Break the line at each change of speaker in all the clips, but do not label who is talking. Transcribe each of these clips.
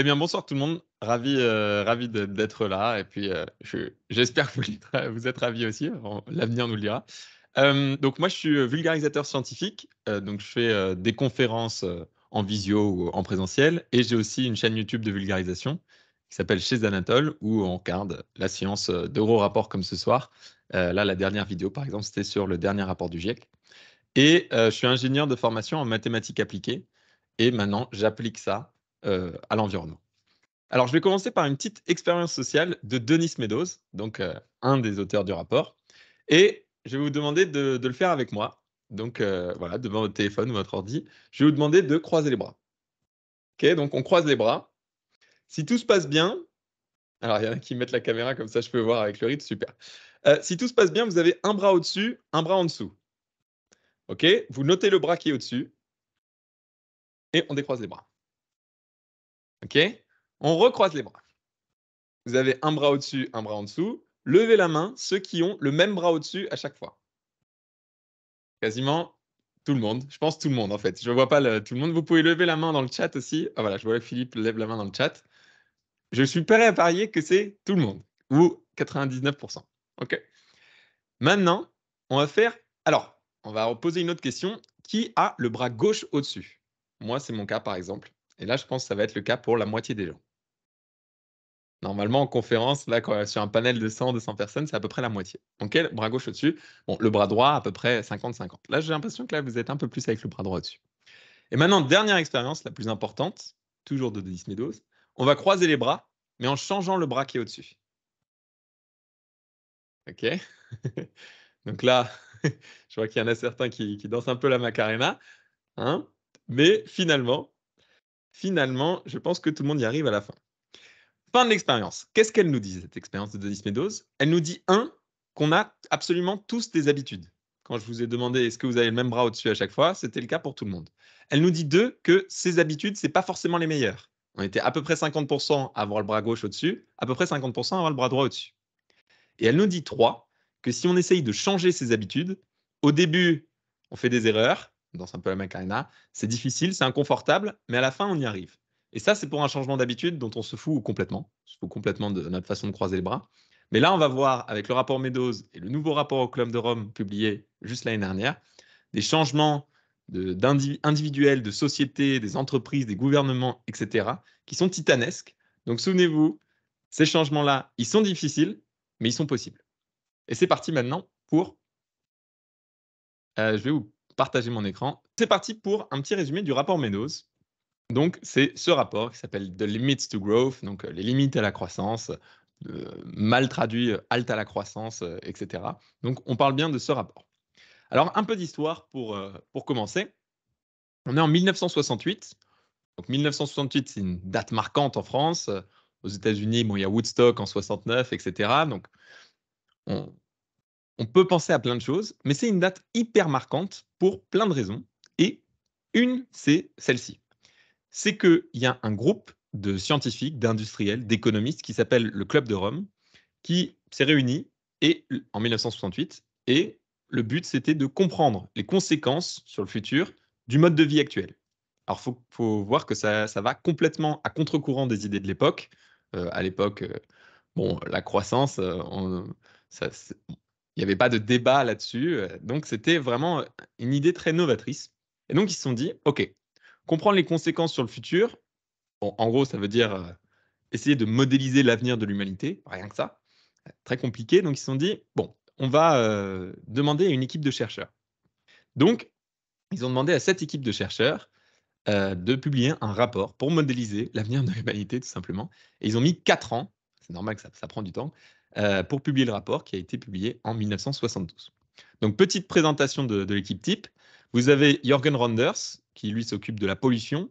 Eh bien, bonsoir tout le monde. Ravi, euh, ravi d'être là. Et puis, euh, j'espère que vous êtes, ravis aussi. L'avenir nous le dira. Euh, donc, moi, je suis vulgarisateur scientifique. donc, je fais des conférences en visio ou en présentiel. Et j'ai aussi une chaîne YouTube de vulgarisation qui s'appelle Chez Anatole, où on regarde la science d'euro rapports comme ce soir. là, la dernière vidéo, par exemple, c'était sur le dernier rapport du GIEC. Et je suis ingénieur de formation en mathématiques appliquées. Et maintenant, j'applique ça euh, à l'environnement. Alors, je vais commencer par une petite expérience sociale de Denis Meadows, donc euh, un des auteurs du rapport, et je vais vous demander de, le faire avec moi. Donc, euh, voilà, devant votre téléphone ou votre ordi, je vais vous demander de croiser les bras. OK, donc on croise les bras. Si tout se passe bien, alors il y en a qui mettent la caméra comme ça, je peux voir avec le rythme, super. si tout se passe bien, vous avez un bras au-dessus, un bras en dessous. OK, vous notez le bras qui est au-dessus et on décroise les bras. OK On recroise les bras. Vous avez un bras au-dessus, un bras en dessous. Levez la main, ceux qui ont le même bras au-dessus à chaque fois. Quasiment tout le monde. Je pense tout le monde, en fait. Je ne vois pas tout le monde. Vous pouvez lever la main dans le chat aussi. Ah, voilà, je vois que Philippe lève la main dans le chat. Je suis prêt à parier que c'est tout le monde, ou 99%. OK. Maintenant, on va faire. Alors, on va poser une autre question. Qui a le bras gauche au-dessus Moi, c'est mon cas, par exemple. Et là, je pense que ça va être le cas pour la moitié des gens. Normalement, en conférence, là, sur un panel de 100, 200 personnes, c'est à peu près la moitié. Donc, bras gauche au-dessus. Bon, le bras droit, à peu près 50-50. Là, j'ai l'impression que là, vous êtes un peu plus avec le bras droit au-dessus. Et maintenant, dernière expérience, la plus importante, toujours de Denis Meadows. On va croiser les bras, mais en changeant le bras qui est au-dessus. OK Donc là, je vois qu'il y en a certains qui, qui dansent un peu la Macarena. Hein mais finalement, finalement, je pense que tout le monde y arrive à la fin. Fin de l'expérience. Qu'est-ce qu'elle nous dit, cette expérience de Denis Elle nous dit, un, qu'on a absolument tous des habitudes. Quand je vous ai demandé est-ce que vous avez le même bras au-dessus à chaque fois, c'était le cas pour tout le monde. Elle nous dit, deux, que ces habitudes, ce n'est pas forcément les meilleures. On était à peu près 50% à avoir le bras gauche au-dessus, à peu près 50% à avoir le bras droit au-dessus. Et elle nous dit, trois, que si on essaye de changer ses habitudes, au début, on fait des erreurs, dans un peu la macarena. C'est difficile, c'est inconfortable, mais à la fin, on y arrive. Et ça, c'est pour un changement d'habitude dont on se fout complètement. se fout complètement de notre façon de croiser les bras. Mais là, on va voir avec le rapport Meadows et le nouveau rapport au Club de Rome publié juste l'année dernière, des changements de, individuels, de sociétés, des entreprises, des gouvernements, etc., qui sont titanesques. Donc souvenez-vous, ces changements-là, ils sont difficiles, mais ils sont possibles. Et c'est parti maintenant pour... Euh, je vais vous partager mon écran. C'est parti pour un petit résumé du rapport Meadows. Donc, c'est ce rapport qui s'appelle The Limits to Growth, donc euh, les limites à la croissance, euh, mal traduit, euh, halte à la croissance, etc. Donc, on parle bien de ce rapport. Alors, un peu d'histoire pour, pour commencer. On est en 1968. Donc, 1968, c'est une date marquante en France. Aux États-Unis, bon, il y a Woodstock en 69, etc. Donc, on, on peut penser à plein de choses, mais c'est une date hyper marquante pour plein de raisons. Et une, c'est celle-ci. C'est qu'il y a un groupe de scientifiques, d'industriels, d'économistes qui s'appelle le Club de Rome, qui s'est réuni et, en 1968 et le but, c'était de comprendre les conséquences sur le futur du mode de vie actuel. Alors, il faut, voir que ça, va complètement à contre-courant des idées de l'époque. Euh, à l'époque, euh, bon, la croissance, euh, ça, il n'y avait pas de débat là-dessus. Euh, donc, c'était vraiment euh, une idée très novatrice. Et donc, ils se sont dit, OK, comprendre les conséquences sur le futur, en gros, ça veut dire euh, essayer de modéliser l'avenir de l'humanité, rien que ça, très compliqué. Donc, ils se sont dit, bon, on va demander à une équipe de chercheurs. Donc, ils ont demandé à cette équipe de chercheurs de publier un rapport pour modéliser l'avenir de l'humanité, tout simplement. Et ils ont mis quatre ans, c'est normal que ça, ça prend du temps, euh, pour publier le rapport qui a été publié en 1972. Donc, petite présentation de, l'équipe type. Vous avez Jorgen Randers, qui lui s'occupe de la pollution.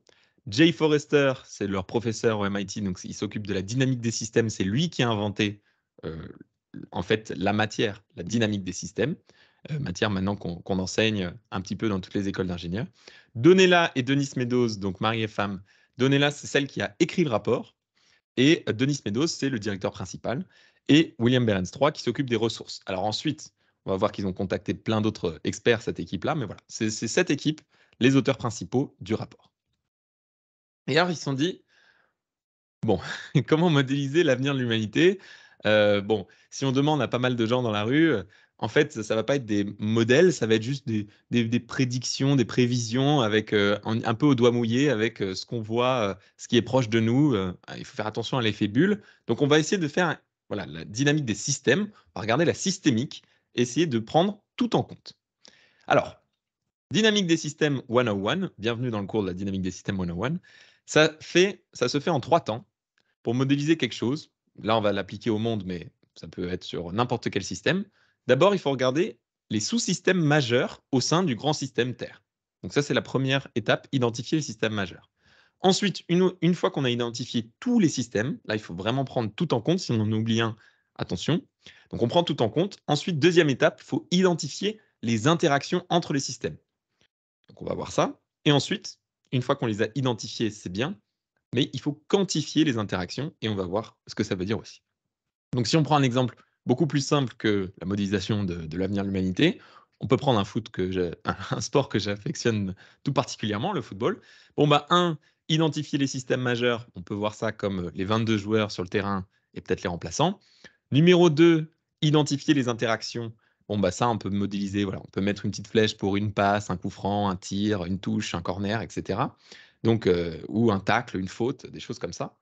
Jay Forrester, c'est leur professeur au MIT, donc il s'occupe de la dynamique des systèmes. C'est lui qui a inventé, euh, en fait, la matière, la dynamique des systèmes. Euh, matière maintenant qu'on enseigne un petit peu dans toutes les écoles d'ingénieurs. Donella et Denis Meadows, donc mari et femme. Donella, c'est celle qui a écrit le rapport. Et Denis Meadows, c'est le directeur principal et William Behrens 3 qui s'occupe des ressources. Alors ensuite, on va voir qu'ils ont contacté plein d'autres experts, cette équipe-là, mais voilà, c'est cette équipe, les auteurs principaux du rapport. Et alors, ils se sont dit, bon, comment modéliser l'avenir de l'humanité euh, Bon, si on demande à pas mal de gens dans la rue, euh, en fait, ça ne va pas être des modèles, ça va être juste des, prédictions, des prévisions, avec euh, un, peu au doigt mouillé, avec ce qu'on voit, ce qui est proche de nous. il faut faire attention à l'effet bulle. Donc, on va essayer de faire voilà, la dynamique des systèmes, on va regarder la systémique, essayer de prendre tout en compte. Alors, dynamique des systèmes 101, bienvenue dans le cours de la dynamique des systèmes 101, ça, ça se fait en trois temps pour modéliser quelque chose. Là, on va l'appliquer au monde, mais ça peut être sur n'importe quel système. D'abord, il faut regarder les sous-systèmes majeurs au sein du grand système Terre. Donc ça, c'est la première étape, identifier les systèmes majeurs. Ensuite, une, fois qu'on a identifié tous les systèmes, là, il faut vraiment prendre tout en compte. sinon on en oublie un, attention. Donc, on prend tout en compte. Ensuite, deuxième étape, il faut identifier les interactions entre les systèmes. Donc, on va voir ça. Et ensuite, une fois qu'on les a identifiés, c'est bien, mais il faut quantifier les interactions et on va voir ce que ça veut dire aussi. Donc, si on prend un exemple beaucoup plus simple que la modélisation de, l'avenir de l'humanité, on peut prendre un foot que un sport que j'affectionne tout particulièrement, le football. Bon, bah, un, Identifier les systèmes majeurs, on peut voir ça comme euh, les 22 joueurs sur le terrain et peut-être les remplaçants. Numéro 2, identifier les interactions. Bon, bah ça, on peut modéliser, voilà, on peut mettre une petite flèche pour une passe, un coup franc, un tir, une touche, un corner, etc. Donc, euh, ou un tacle, une faute, des choses comme ça.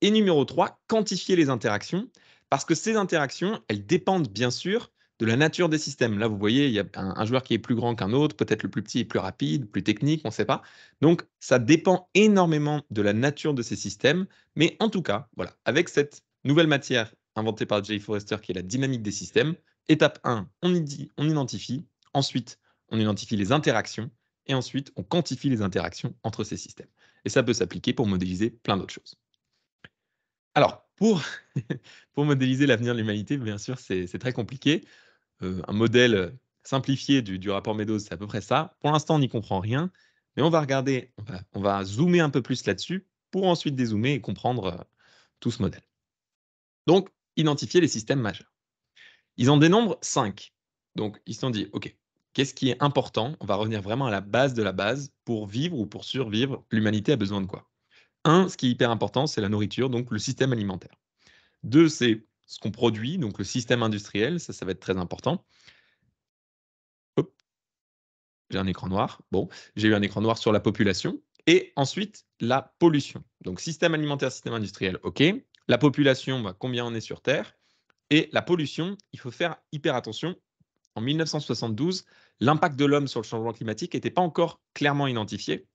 Et numéro 3, quantifier les interactions, parce que ces interactions, elles dépendent bien sûr de la nature des systèmes. Là, vous voyez, il y a un, joueur qui est plus grand qu'un autre, peut-être le plus petit est plus rapide, plus technique, on ne sait pas. Donc, ça dépend énormément de la nature de ces systèmes. Mais en tout cas, voilà, avec cette nouvelle matière inventée par Jay Forrester qui est la dynamique des systèmes, étape 1, on, identifie. Ensuite, on identifie les interactions. Et ensuite, on quantifie les interactions entre ces systèmes. Et ça peut s'appliquer pour modéliser plein d'autres choses. Alors, pour, pour modéliser l'avenir de l'humanité, bien sûr, c'est très compliqué. Euh, un modèle simplifié du, rapport Meadows, c'est à peu près ça. Pour l'instant, on n'y comprend rien, mais on va regarder, on va, zoomer un peu plus là-dessus pour ensuite dézoomer et comprendre euh, tout ce modèle. Donc, identifier les systèmes majeurs. Ils en dénombrent 5. Donc, ils se sont dit, OK, qu'est-ce qui est important On va revenir vraiment à la base de la base pour vivre ou pour survivre. L'humanité a besoin de quoi Un, ce qui est hyper important, c'est la nourriture, donc le système alimentaire. Deux, c'est ce qu'on produit, donc le système industriel, ça, ça va être très important. J'ai un écran noir. Bon, j'ai eu un écran noir sur la population. Et ensuite, la pollution. Donc, système alimentaire, système industriel, OK. La population, bah, combien on est sur Terre Et la pollution, il faut faire hyper attention. En 1972, l'impact de l'homme sur le changement climatique n'était pas encore clairement identifié.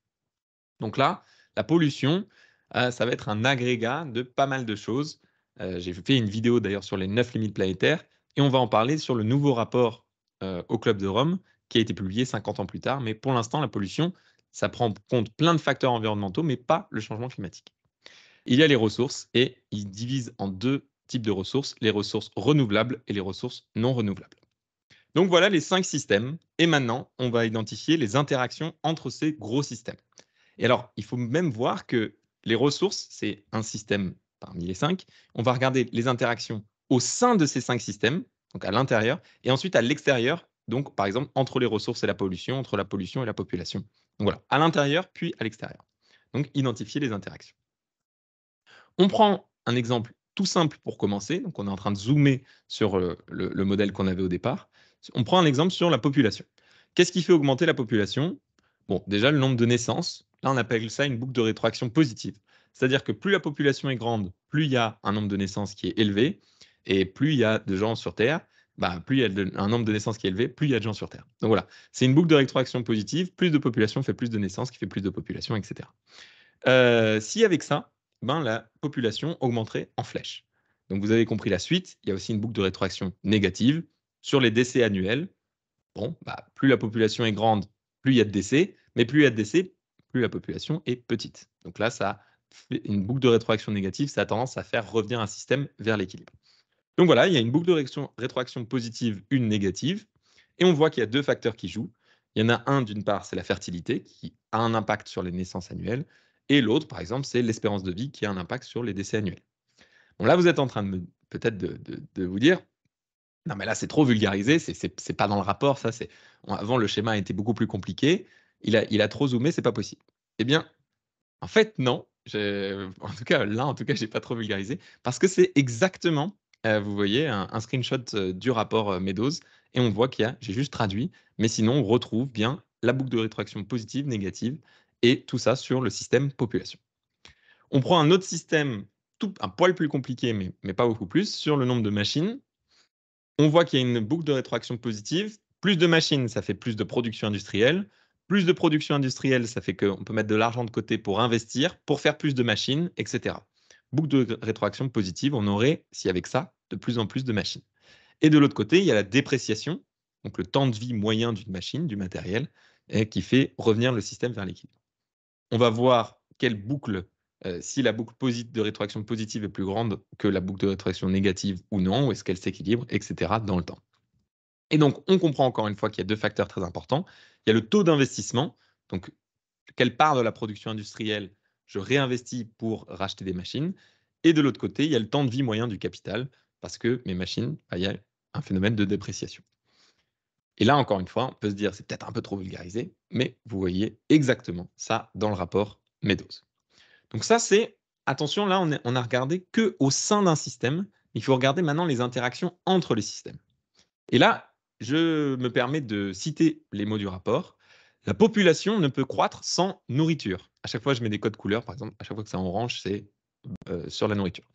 Donc là, la pollution, euh, ça va être un agrégat de pas mal de choses. Euh, j'ai fait une vidéo d'ailleurs sur les neuf limites planétaires et on va en parler sur le nouveau rapport euh, au Club de Rome qui a été publié 50 ans plus tard. Mais pour l'instant, la pollution, ça prend en compte plein de facteurs environnementaux, mais pas le changement climatique. Il y a les ressources et ils divisent en deux types de ressources, les ressources renouvelables et les ressources non renouvelables. Donc voilà les cinq systèmes. Et maintenant, on va identifier les interactions entre ces gros systèmes. Et alors, il faut même voir que les ressources, c'est un système parmi les cinq. On va regarder les interactions au sein de ces cinq systèmes, donc à l'intérieur, et ensuite à l'extérieur, donc par exemple entre les ressources et la pollution, entre la pollution et la population. Donc voilà, à l'intérieur puis à l'extérieur. Donc identifier les interactions. On prend un exemple tout simple pour commencer. Donc on est en train de zoomer sur euh, le, le modèle qu'on avait au départ. On prend un exemple sur la population. Qu'est-ce qui fait augmenter la population Bon, déjà le nombre de naissances. Là, on appelle ça une boucle de rétroaction positive. C'est-à-dire que plus la population est grande, plus il y a un nombre de naissances qui est élevé, et plus il y a de gens sur Terre, bah, plus il y a un nombre de naissances qui est élevé, plus il y a de gens sur Terre. Donc voilà, c'est une boucle de rétroaction positive, plus de population fait plus de naissances, qui fait plus de population, etc. Euh, si avec ça, ben, la population augmenterait en flèche. Donc vous avez compris la suite, il y a aussi une boucle de rétroaction négative sur les décès annuels. Bon, bah, plus la population est grande, plus il y a de décès, mais plus il y a de décès, plus la population est petite. Donc là, ça une boucle de rétroaction négative, ça a tendance à faire revenir un système vers l'équilibre. Donc voilà, il y a une boucle de rétroaction positive, une négative, et on voit qu'il y a deux facteurs qui jouent. Il y en a un, d'une part, c'est la fertilité, qui a un impact sur les naissances annuelles, et l'autre, par exemple, c'est l'espérance de vie, qui a un impact sur les décès annuels. Bon, là, vous êtes en train de peut-être de, vous dire, non, mais là, c'est trop vulgarisé, c'est pas dans le rapport, ça, c'est... Avant, le schéma était beaucoup plus compliqué, il a, il a trop zoomé, c'est pas possible. Eh bien, en fait, non, en tout cas, là, en tout cas, j'ai pas trop vulgarisé parce que c'est exactement, euh, vous voyez, un, screenshot euh, du rapport euh, Meadows et on voit qu'il y a, j'ai juste traduit, mais sinon, on retrouve bien la boucle de rétroaction positive, négative et tout ça sur le système population. On prend un autre système, un poil plus compliqué, mais, mais pas beaucoup plus, sur le nombre de machines. On voit qu'il y a une boucle de rétroaction positive. Plus de machines, ça fait plus de production industrielle. Plus de production industrielle, ça fait qu'on peut mettre de l'argent de côté pour investir, pour faire plus de machines, etc. Boucle de rétroaction positive, on aurait, si avec ça, de plus en plus de machines. Et de l'autre côté, il y a la dépréciation, donc le temps de vie moyen d'une machine, du matériel, eh, qui fait revenir le système vers l'équilibre. On va voir quelle boucle, euh, si la boucle de rétroaction positive est plus grande que la boucle de rétroaction négative ou non, ou est-ce qu'elle s'équilibre, etc. dans le temps. Et donc, on comprend encore une fois qu'il y a deux facteurs très importants. Il y a le taux d'investissement, donc quelle part de la production industrielle je réinvestis pour racheter des machines. Et de l'autre côté, il y a le temps de vie moyen du capital, parce que mes machines, ah, il y a un phénomène de dépréciation. Et là, encore une fois, on peut se dire, c'est peut-être un peu trop vulgarisé, mais vous voyez exactement ça dans le rapport Meadows. Donc ça, c'est, attention, là, on, on a regardé que au sein d'un système, il faut regarder maintenant les interactions entre les systèmes. Et là, je me permets de citer les mots du rapport. La population ne peut croître sans nourriture. À chaque fois, je mets des codes couleurs, par exemple, à chaque fois que c'est orange, c'est euh, sur la nourriture.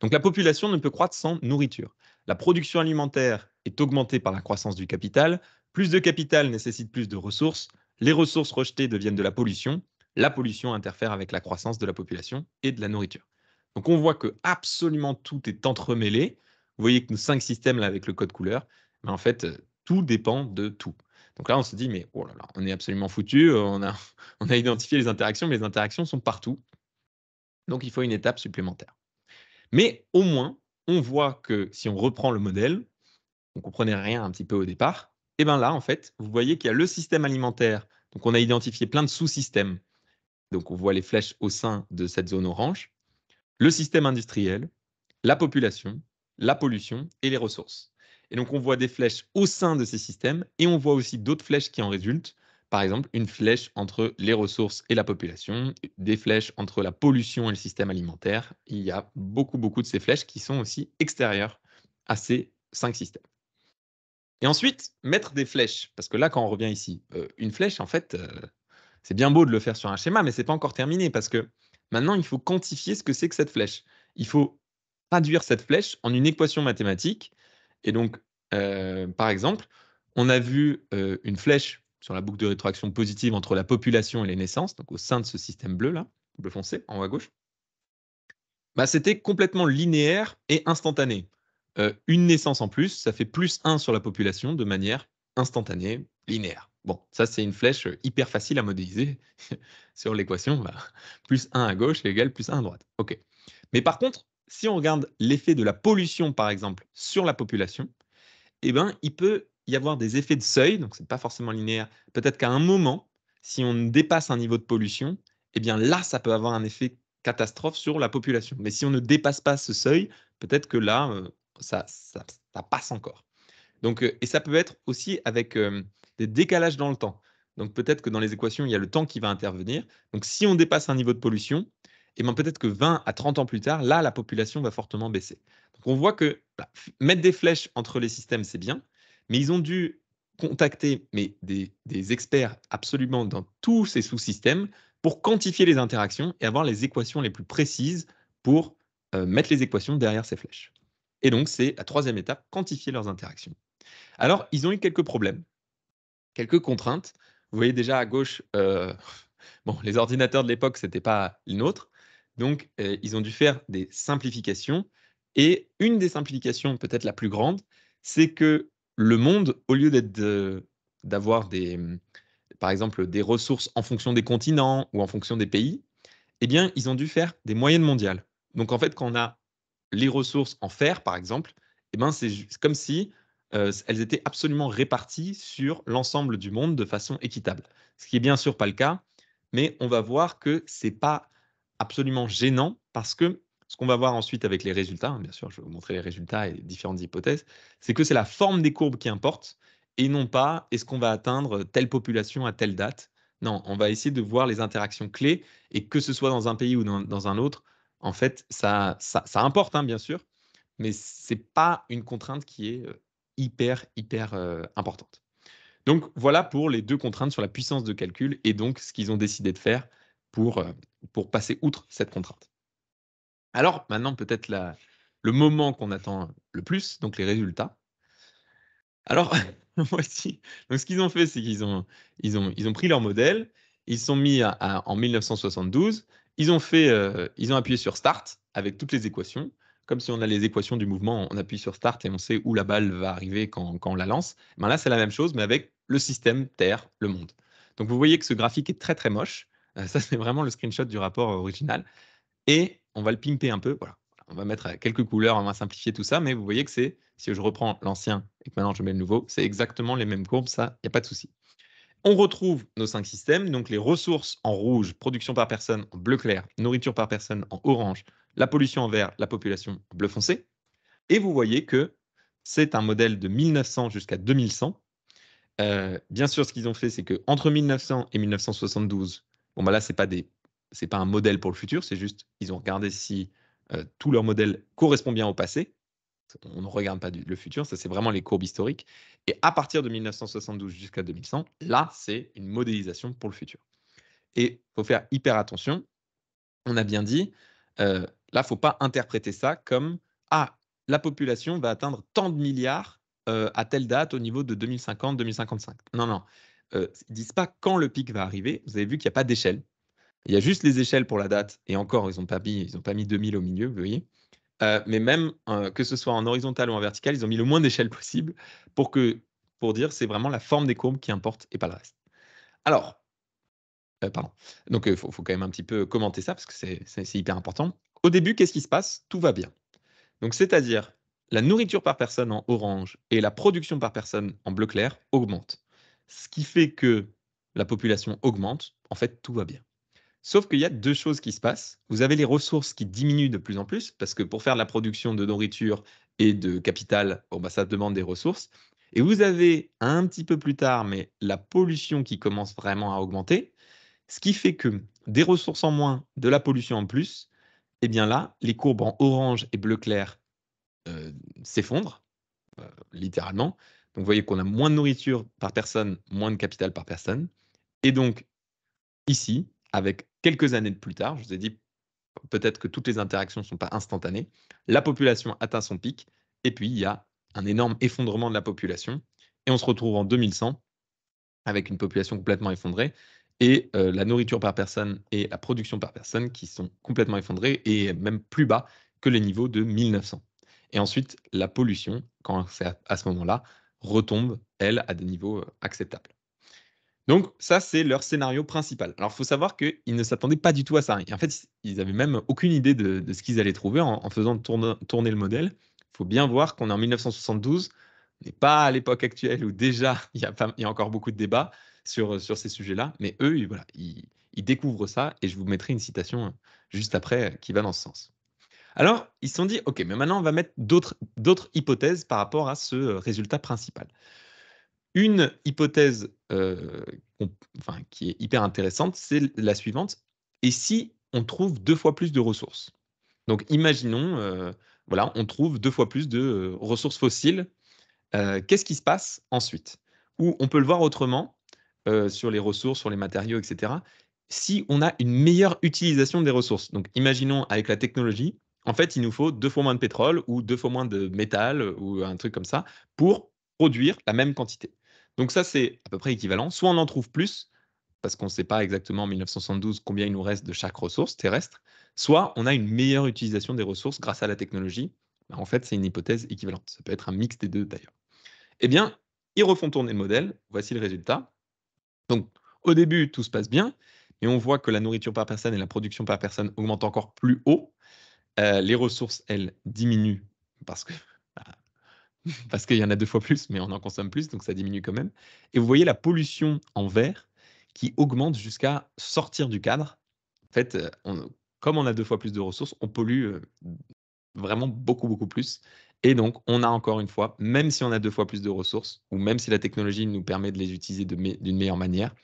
Donc la population ne peut croître sans nourriture. La production alimentaire est augmentée par la croissance du capital. Plus de capital nécessite plus de ressources. Les ressources rejetées deviennent de la pollution. La pollution interfère avec la croissance de la population et de la nourriture. Donc on voit que absolument tout est entremêlé. Vous voyez que nos cinq systèmes là avec le code couleur, mais en fait euh, tout dépend de tout. Donc là, on se dit, mais oh on est absolument foutu, euh, on a, on a identifié les interactions, mais les interactions sont partout. Donc il faut une étape supplémentaire. Mais au moins, on voit que si on reprend le modèle, on ne comprenait rien un petit peu au départ, et eh bien là, en fait, vous voyez qu'il y a le système alimentaire. Donc on a identifié plein de sous-systèmes. Donc on voit les flèches au sein de cette zone orange. Le système industriel, la population, la pollution et les ressources. Et donc, on voit des flèches au sein de ces systèmes et on voit aussi d'autres flèches qui en résultent. Par exemple, une flèche entre les ressources et la population, des flèches entre la pollution et le système alimentaire. Il y a beaucoup, beaucoup de ces flèches qui sont aussi extérieures à ces cinq systèmes. Et ensuite, mettre des flèches, parce que là, quand on revient ici, euh, une flèche, en fait, euh, c'est bien beau de le faire sur un schéma, mais ce n'est pas encore terminé, parce que maintenant, il faut quantifier ce que c'est que cette flèche. Il faut traduire cette flèche en une équation mathématique et donc, euh, par exemple, on a vu euh, une flèche sur la boucle de rétroaction positive entre la population et les naissances, donc au sein de ce système bleu là, bleu foncé, en haut à gauche. Bah, C'était complètement linéaire et instantané. Euh, une naissance en plus, ça fait plus 1 sur la population de manière instantanée, linéaire. Bon, ça c'est une flèche hyper facile à modéliser sur l'équation. Bah, plus 1 à gauche égale plus 1 à droite. OK. Mais par contre, si on regarde l'effet de la pollution, par exemple, sur la population, eh ben, il peut y avoir des effets de seuil, donc ce n'est pas forcément linéaire. Peut-être qu'à un moment, si on dépasse un niveau de pollution, eh bien là, ça peut avoir un effet catastrophe sur la population. Mais si on ne dépasse pas ce seuil, peut-être que là, euh, ça, passe encore. Donc, euh, et ça peut être aussi avec euh, des décalages dans le temps. Donc peut-être que dans les équations, il y a le temps qui va intervenir. Donc si on dépasse un niveau de pollution, et ben, peut-être que 20 à 30 ans plus tard, là, la population va fortement baisser. Donc on voit que bah, mettre des flèches entre les systèmes, c'est bien, mais ils ont dû contacter mais des, experts absolument dans tous ces sous-systèmes pour quantifier les interactions et avoir les équations les plus précises pour euh, mettre les équations derrière ces flèches. Et donc, c'est la troisième étape, quantifier leurs interactions. Alors, ils ont eu quelques problèmes, quelques contraintes. Vous voyez déjà à gauche, euh, bon, les ordinateurs de l'époque, ce n'était pas les nôtres. Donc, euh, ils ont dû faire des simplifications. Et une des simplifications, peut-être la plus grande, c'est que le monde, au lieu d'avoir des, mm, par exemple, des ressources en fonction des continents ou en fonction des pays, eh bien, ils ont dû faire des moyennes mondiales. Donc, en fait, quand on a les ressources en fer, par exemple, eh ben, c'est comme si euh, elles étaient absolument réparties sur l'ensemble du monde de façon équitable. Ce qui est bien sûr pas le cas, mais on va voir que c'est pas absolument gênant parce que ce qu'on va voir ensuite avec les résultats, hein, bien sûr, je vais vous montrer les résultats et différentes hypothèses, c'est que c'est la forme des courbes qui importe et non pas est-ce qu'on va atteindre telle population à telle date. Non, on va essayer de voir les interactions clés et que ce soit dans un pays ou dans, un autre, en fait, ça, ça, ça importe, hein, bien sûr, mais ce n'est pas une contrainte qui est euh, hyper, hyper euh, importante. Donc voilà pour les deux contraintes sur la puissance de calcul et donc ce qu'ils ont décidé de faire euh, pour, passer outre cette contrainte. Alors maintenant, peut-être le moment qu'on attend le plus, donc les résultats. Alors, voici. Donc, ce qu'ils ont fait, c'est qu'ils ont, ils ont, ils ont pris leur modèle, ils sont mis en 1972, ils ont, fait, euh, ils ont appuyé sur Start avec toutes les équations. Comme si on a les équations du mouvement, on appuie sur Start et on sait où la balle va arriver quand, quand on la lance. Eh ben là, c'est la même chose, mais avec le système Terre, le monde. Donc, vous voyez que ce graphique est très, très moche. Euh, ça, c'est vraiment le screenshot du rapport euh, original. Et on va le pimper un peu. Voilà. On va mettre euh, quelques couleurs, on va simplifier tout ça. Mais vous voyez que c'est, si je reprends l'ancien et que maintenant je mets le nouveau, c'est exactement les mêmes courbes. Ça, il n'y a pas de souci. On retrouve nos cinq systèmes, donc les ressources en rouge, production par personne en bleu clair, nourriture par personne en orange, la pollution en vert, la population en bleu foncé. Et vous voyez que c'est un modèle de 1900 jusqu'à 2100. bien sûr, ce qu'ils ont fait, c'est que entre 1900 et 1972, Bon, bah, là, ce n'est pas, des, pas un modèle pour le futur, c'est juste ils ont regardé si euh, tout leur modèle correspond bien au passé. On ne regarde pas le futur, ça c'est vraiment les courbes historiques. Et à partir de 1972 jusqu'à 2100, là, c'est une modélisation pour le futur. Et il faut faire hyper attention. On a bien dit, euh, là, il ne faut pas interpréter ça comme Ah, la population va atteindre tant de milliards euh, à telle date au niveau de 2050-2055. Non, non. Euh, disent pas quand le pic va arriver. Vous avez vu qu'il n'y a pas d'échelle. Il y a juste les échelles pour la date. Et encore, ils n'ont pas, mis, ils ont pas mis 2000 au milieu, vous voyez. Euh, mais même euh, que ce soit en horizontal ou en vertical, ils ont mis le moins d'échelle possible pour, que, pour dire c'est vraiment la forme des courbes qui importe et pas le reste. Alors, pardon. Donc, il faut, faut, quand même un petit peu commenter ça parce que c'est hyper important. Au début, qu'est-ce qui se passe Tout va bien. Donc, c'est-à-dire, la nourriture par personne en orange et la production par personne en bleu clair augmentent ce qui fait que la population augmente, en fait, tout va bien. Sauf qu'il y a deux choses qui se passent. Vous avez les ressources qui diminuent de plus en plus, parce que pour faire la production de nourriture et de capital, bah, ça demande des ressources. Et vous avez un petit peu plus tard, mais la pollution qui commence vraiment à augmenter, ce qui fait que des ressources en moins, de la pollution en plus, eh bien là, les courbes en orange et bleu clair euh, s'effondrent, euh, littéralement, donc vous voyez qu'on a moins de nourriture par personne, moins de capital par personne. Et donc ici, avec quelques années de plus tard, je vous ai dit peut-être que toutes les interactions ne sont pas instantanées, la population atteint son pic et puis il y a un énorme effondrement de la population et on se retrouve en 2100 avec une population complètement effondrée et euh, la nourriture par personne et la production par personne qui sont complètement effondrées et même plus bas que les niveaux de 1900. Et ensuite, la pollution, quand c'est à ce moment-là, retombe, elle, à des niveaux euh, acceptables. Donc ça, c'est leur scénario principal. Alors il faut savoir qu'ils ne s'attendaient pas du tout à ça. en fait, ils n'avaient même aucune idée de, ce qu'ils allaient trouver en, faisant tourner, le modèle. Il faut bien voir qu'on est en 1972, on n'est pas à l'époque actuelle où déjà il y, a encore beaucoup de débats sur, sur ces sujets-là. Mais eux, voilà, ils découvrent ça et je vous mettrai une citation euh, juste après euh, qui va dans ce sens. Alors, ils se sont dit, OK, mais maintenant, on va mettre d'autres hypothèses par rapport à ce euh, résultat principal. Une hypothèse euh, qui est hyper intéressante, c'est la suivante. Et si on trouve deux fois plus de ressources Donc, imaginons, euh, voilà, on trouve deux fois plus de ressources fossiles. Qu'est-ce qui se passe ensuite Ou on peut le voir autrement, sur les ressources, sur les matériaux, etc. Si on a une meilleure utilisation des ressources, donc imaginons avec la technologie, en fait, il nous faut deux fois moins de pétrole ou deux fois moins de métal ou un truc comme ça pour produire la même quantité. Donc ça, c'est à peu près équivalent. Soit on en trouve plus, parce qu'on ne sait pas exactement en 1972 combien il nous reste de chaque ressource terrestre, soit on a une meilleure utilisation des ressources grâce à la technologie. Bah, en fait, c'est une hypothèse équivalente. Ça peut être un mix des deux d'ailleurs. Eh bien, ils refont tourner le modèle. Voici le résultat. Donc, au début, tout se passe bien, mais on voit que la nourriture par personne et la production par personne augmentent encore plus haut. Euh, les ressources, elles, diminuent parce que bah, parce qu'il y en a deux fois plus, mais on en consomme plus, donc ça diminue quand même. Et vous voyez la pollution en vert qui augmente jusqu'à sortir du cadre. En fait, euh, comme on a deux fois plus de ressources, on pollue euh, vraiment beaucoup, beaucoup plus. Et donc, on a encore une fois, même si on a deux fois plus de ressources, ou même si la technologie nous permet de les utiliser d'une meilleure manière,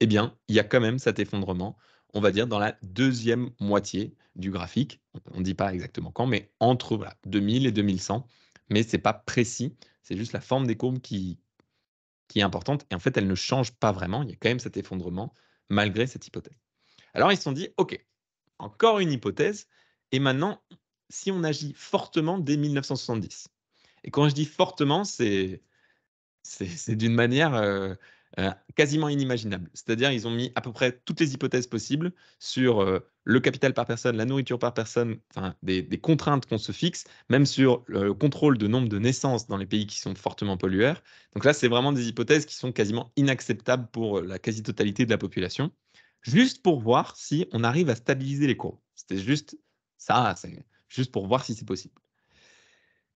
eh bien, il y a quand même cet effondrement on va dire dans la deuxième moitié du graphique. On ne dit pas exactement quand, mais entre 2000 et 2100. Mais ce n'est pas précis, c'est juste la forme des courbes qui, est importante. Et en fait, elle ne change pas vraiment. Il y a quand même cet effondrement malgré cette hypothèse. Alors, ils se sont dit, OK, encore une hypothèse. Et maintenant, si on agit fortement dès 1970, et quand je dis fortement, c'est d'une manière... Euh, euh, quasiment inimaginable. C'est-à-dire, ils ont mis à peu près toutes les hypothèses possibles sur euh, le capital par personne, la nourriture par personne, des, des, contraintes qu'on se fixe, même sur le contrôle de nombre de naissances dans les pays qui sont fortement pollueurs. Donc là, c'est vraiment des hypothèses qui sont quasiment inacceptables pour euh, la quasi-totalité de la population, juste pour voir si on arrive à stabiliser les cours C'était juste ça, juste pour voir si c'est possible.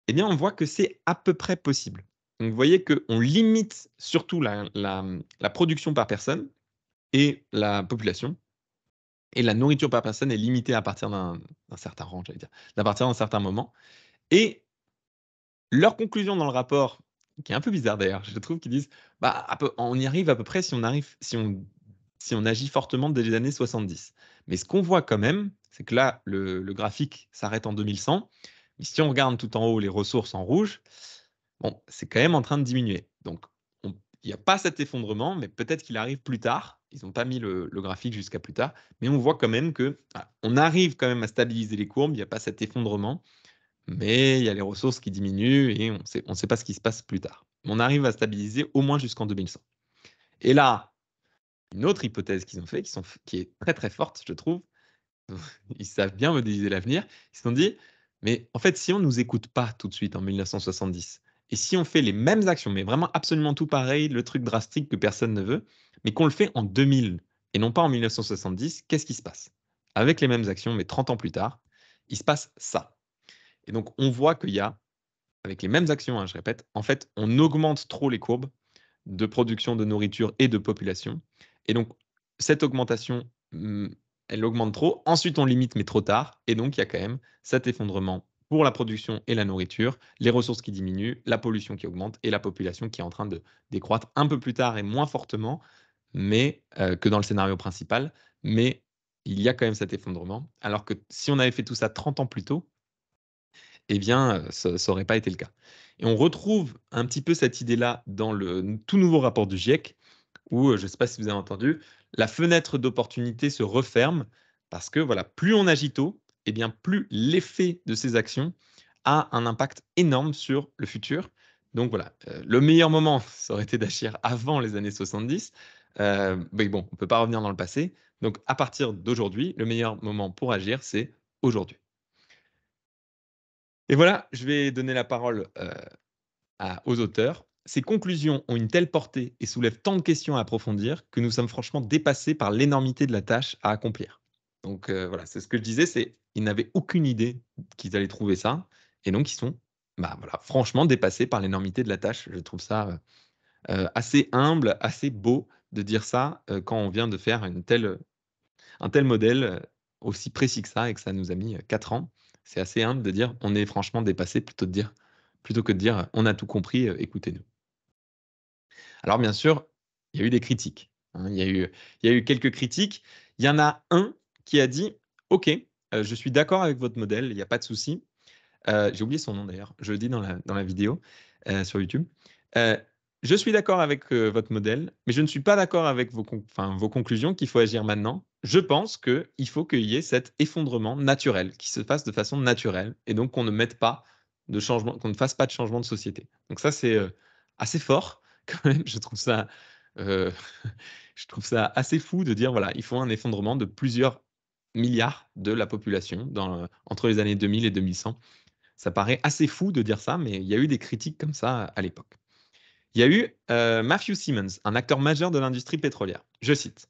Eh bien, on voit que c'est à peu près possible. Donc vous voyez qu'on limite surtout la, la, production par personne et la population. Et la nourriture par personne est limitée à partir d'un certain rang, j'allais dire, à partir d'un certain moment. Et leur conclusion dans le rapport, qui est un peu bizarre d'ailleurs, je trouve qu'ils disent bah, on y arrive à peu près si on, arrive, si on, si on agit fortement dès les années 70. Mais ce qu'on voit quand même, c'est que là, le, le graphique s'arrête en 2100. Mais si on regarde tout en haut les ressources en rouge, Bon, c'est quand même en train de diminuer. Donc, il n'y a pas cet effondrement, mais peut-être qu'il arrive plus tard. Ils n'ont pas mis le, graphique jusqu'à plus tard, mais on voit quand même que ah, on arrive quand même à stabiliser les courbes. Il n'y a pas cet effondrement, mais il y a les ressources qui diminuent et on ne sait pas ce qui se passe plus tard. On arrive à stabiliser au moins jusqu'en 2100. Et là, une autre hypothèse qu'ils ont fait, qui, est très très forte, je trouve, ils savent bien modéliser l'avenir. Ils se sont dit, mais en fait, si on ne nous écoute pas tout de suite en 1970, et si on fait les mêmes actions, mais vraiment absolument tout pareil, le truc drastique que personne ne veut, mais qu'on le fait en 2000 et non pas en 1970, qu'est-ce qui se passe Avec les mêmes actions, mais 30 ans plus tard, il se passe ça. Et donc, on voit qu'il y a, avec les mêmes actions, hein, je répète, en fait, on augmente trop les courbes de production de nourriture et de population. Et donc, cette augmentation, hmm, elle augmente trop. Ensuite, on limite, mais trop tard. Et donc, il y a quand même cet effondrement pour la production et la nourriture, les ressources qui diminuent, la pollution qui augmente et la population qui est en train de décroître un peu plus tard et moins fortement mais, euh, que dans le scénario principal. Mais il y a quand même cet effondrement. Alors que si on avait fait tout ça 30 ans plus tôt, eh bien, euh, ça n'aurait pas été le cas. Et on retrouve un petit peu cette idée-là dans le tout nouveau rapport du GIEC, où, euh, je ne sais pas si vous avez entendu, la fenêtre d'opportunité se referme parce que voilà, plus on agit tôt, eh bien, plus l'effet de ces actions a un impact énorme sur le futur. Donc voilà, euh, le meilleur moment, ça aurait été d'agir avant les années 70. Euh, mais bon, on ne peut pas revenir dans le passé. Donc à partir d'aujourd'hui, le meilleur moment pour agir, c'est aujourd'hui. Et voilà, je vais donner la parole euh, à, aux auteurs. Ces conclusions ont une telle portée et soulèvent tant de questions à approfondir que nous sommes franchement dépassés par l'énormité de la tâche à accomplir. Donc euh, voilà, c'est ce que je disais, c'est ils n'avaient aucune idée qu'ils allaient trouver ça, et donc ils sont, bah voilà, franchement dépassés par l'énormité de la tâche. Je trouve ça euh, euh, assez humble, assez beau de dire ça quand on vient de faire un tel modèle aussi précis que ça et que ça nous a mis quatre ans. C'est assez humble de dire on est franchement dépassé plutôt que de dire on a tout compris, écoutez-nous. Alors bien sûr, il y a eu des critiques. Hein. il y a eu quelques critiques. Il y en a un qui a dit Ok, euh, je suis d'accord avec votre modèle, il n'y a pas de souci. Euh, j'ai oublié son nom d'ailleurs, je le dis dans la, dans la vidéo euh, sur YouTube. je suis d'accord avec votre modèle, mais je ne suis pas d'accord avec vos, vos conclusions qu'il faut agir maintenant. Je pense qu'il faut qu'il y ait cet effondrement naturel qui se fasse de façon naturelle et donc qu'on ne mette pas de changement, qu'on ne fasse pas de changement de société. Donc ça, c'est assez fort quand même. Je trouve ça, je trouve ça assez fou de dire voilà, il faut un effondrement de plusieurs milliards de la population dans, euh, entre les années 2000 et 2100. Ça paraît assez fou de dire ça, mais il y a eu des critiques comme ça à l'époque. Il y a eu euh, Matthew Simmons, un acteur majeur de l'industrie pétrolière. Je cite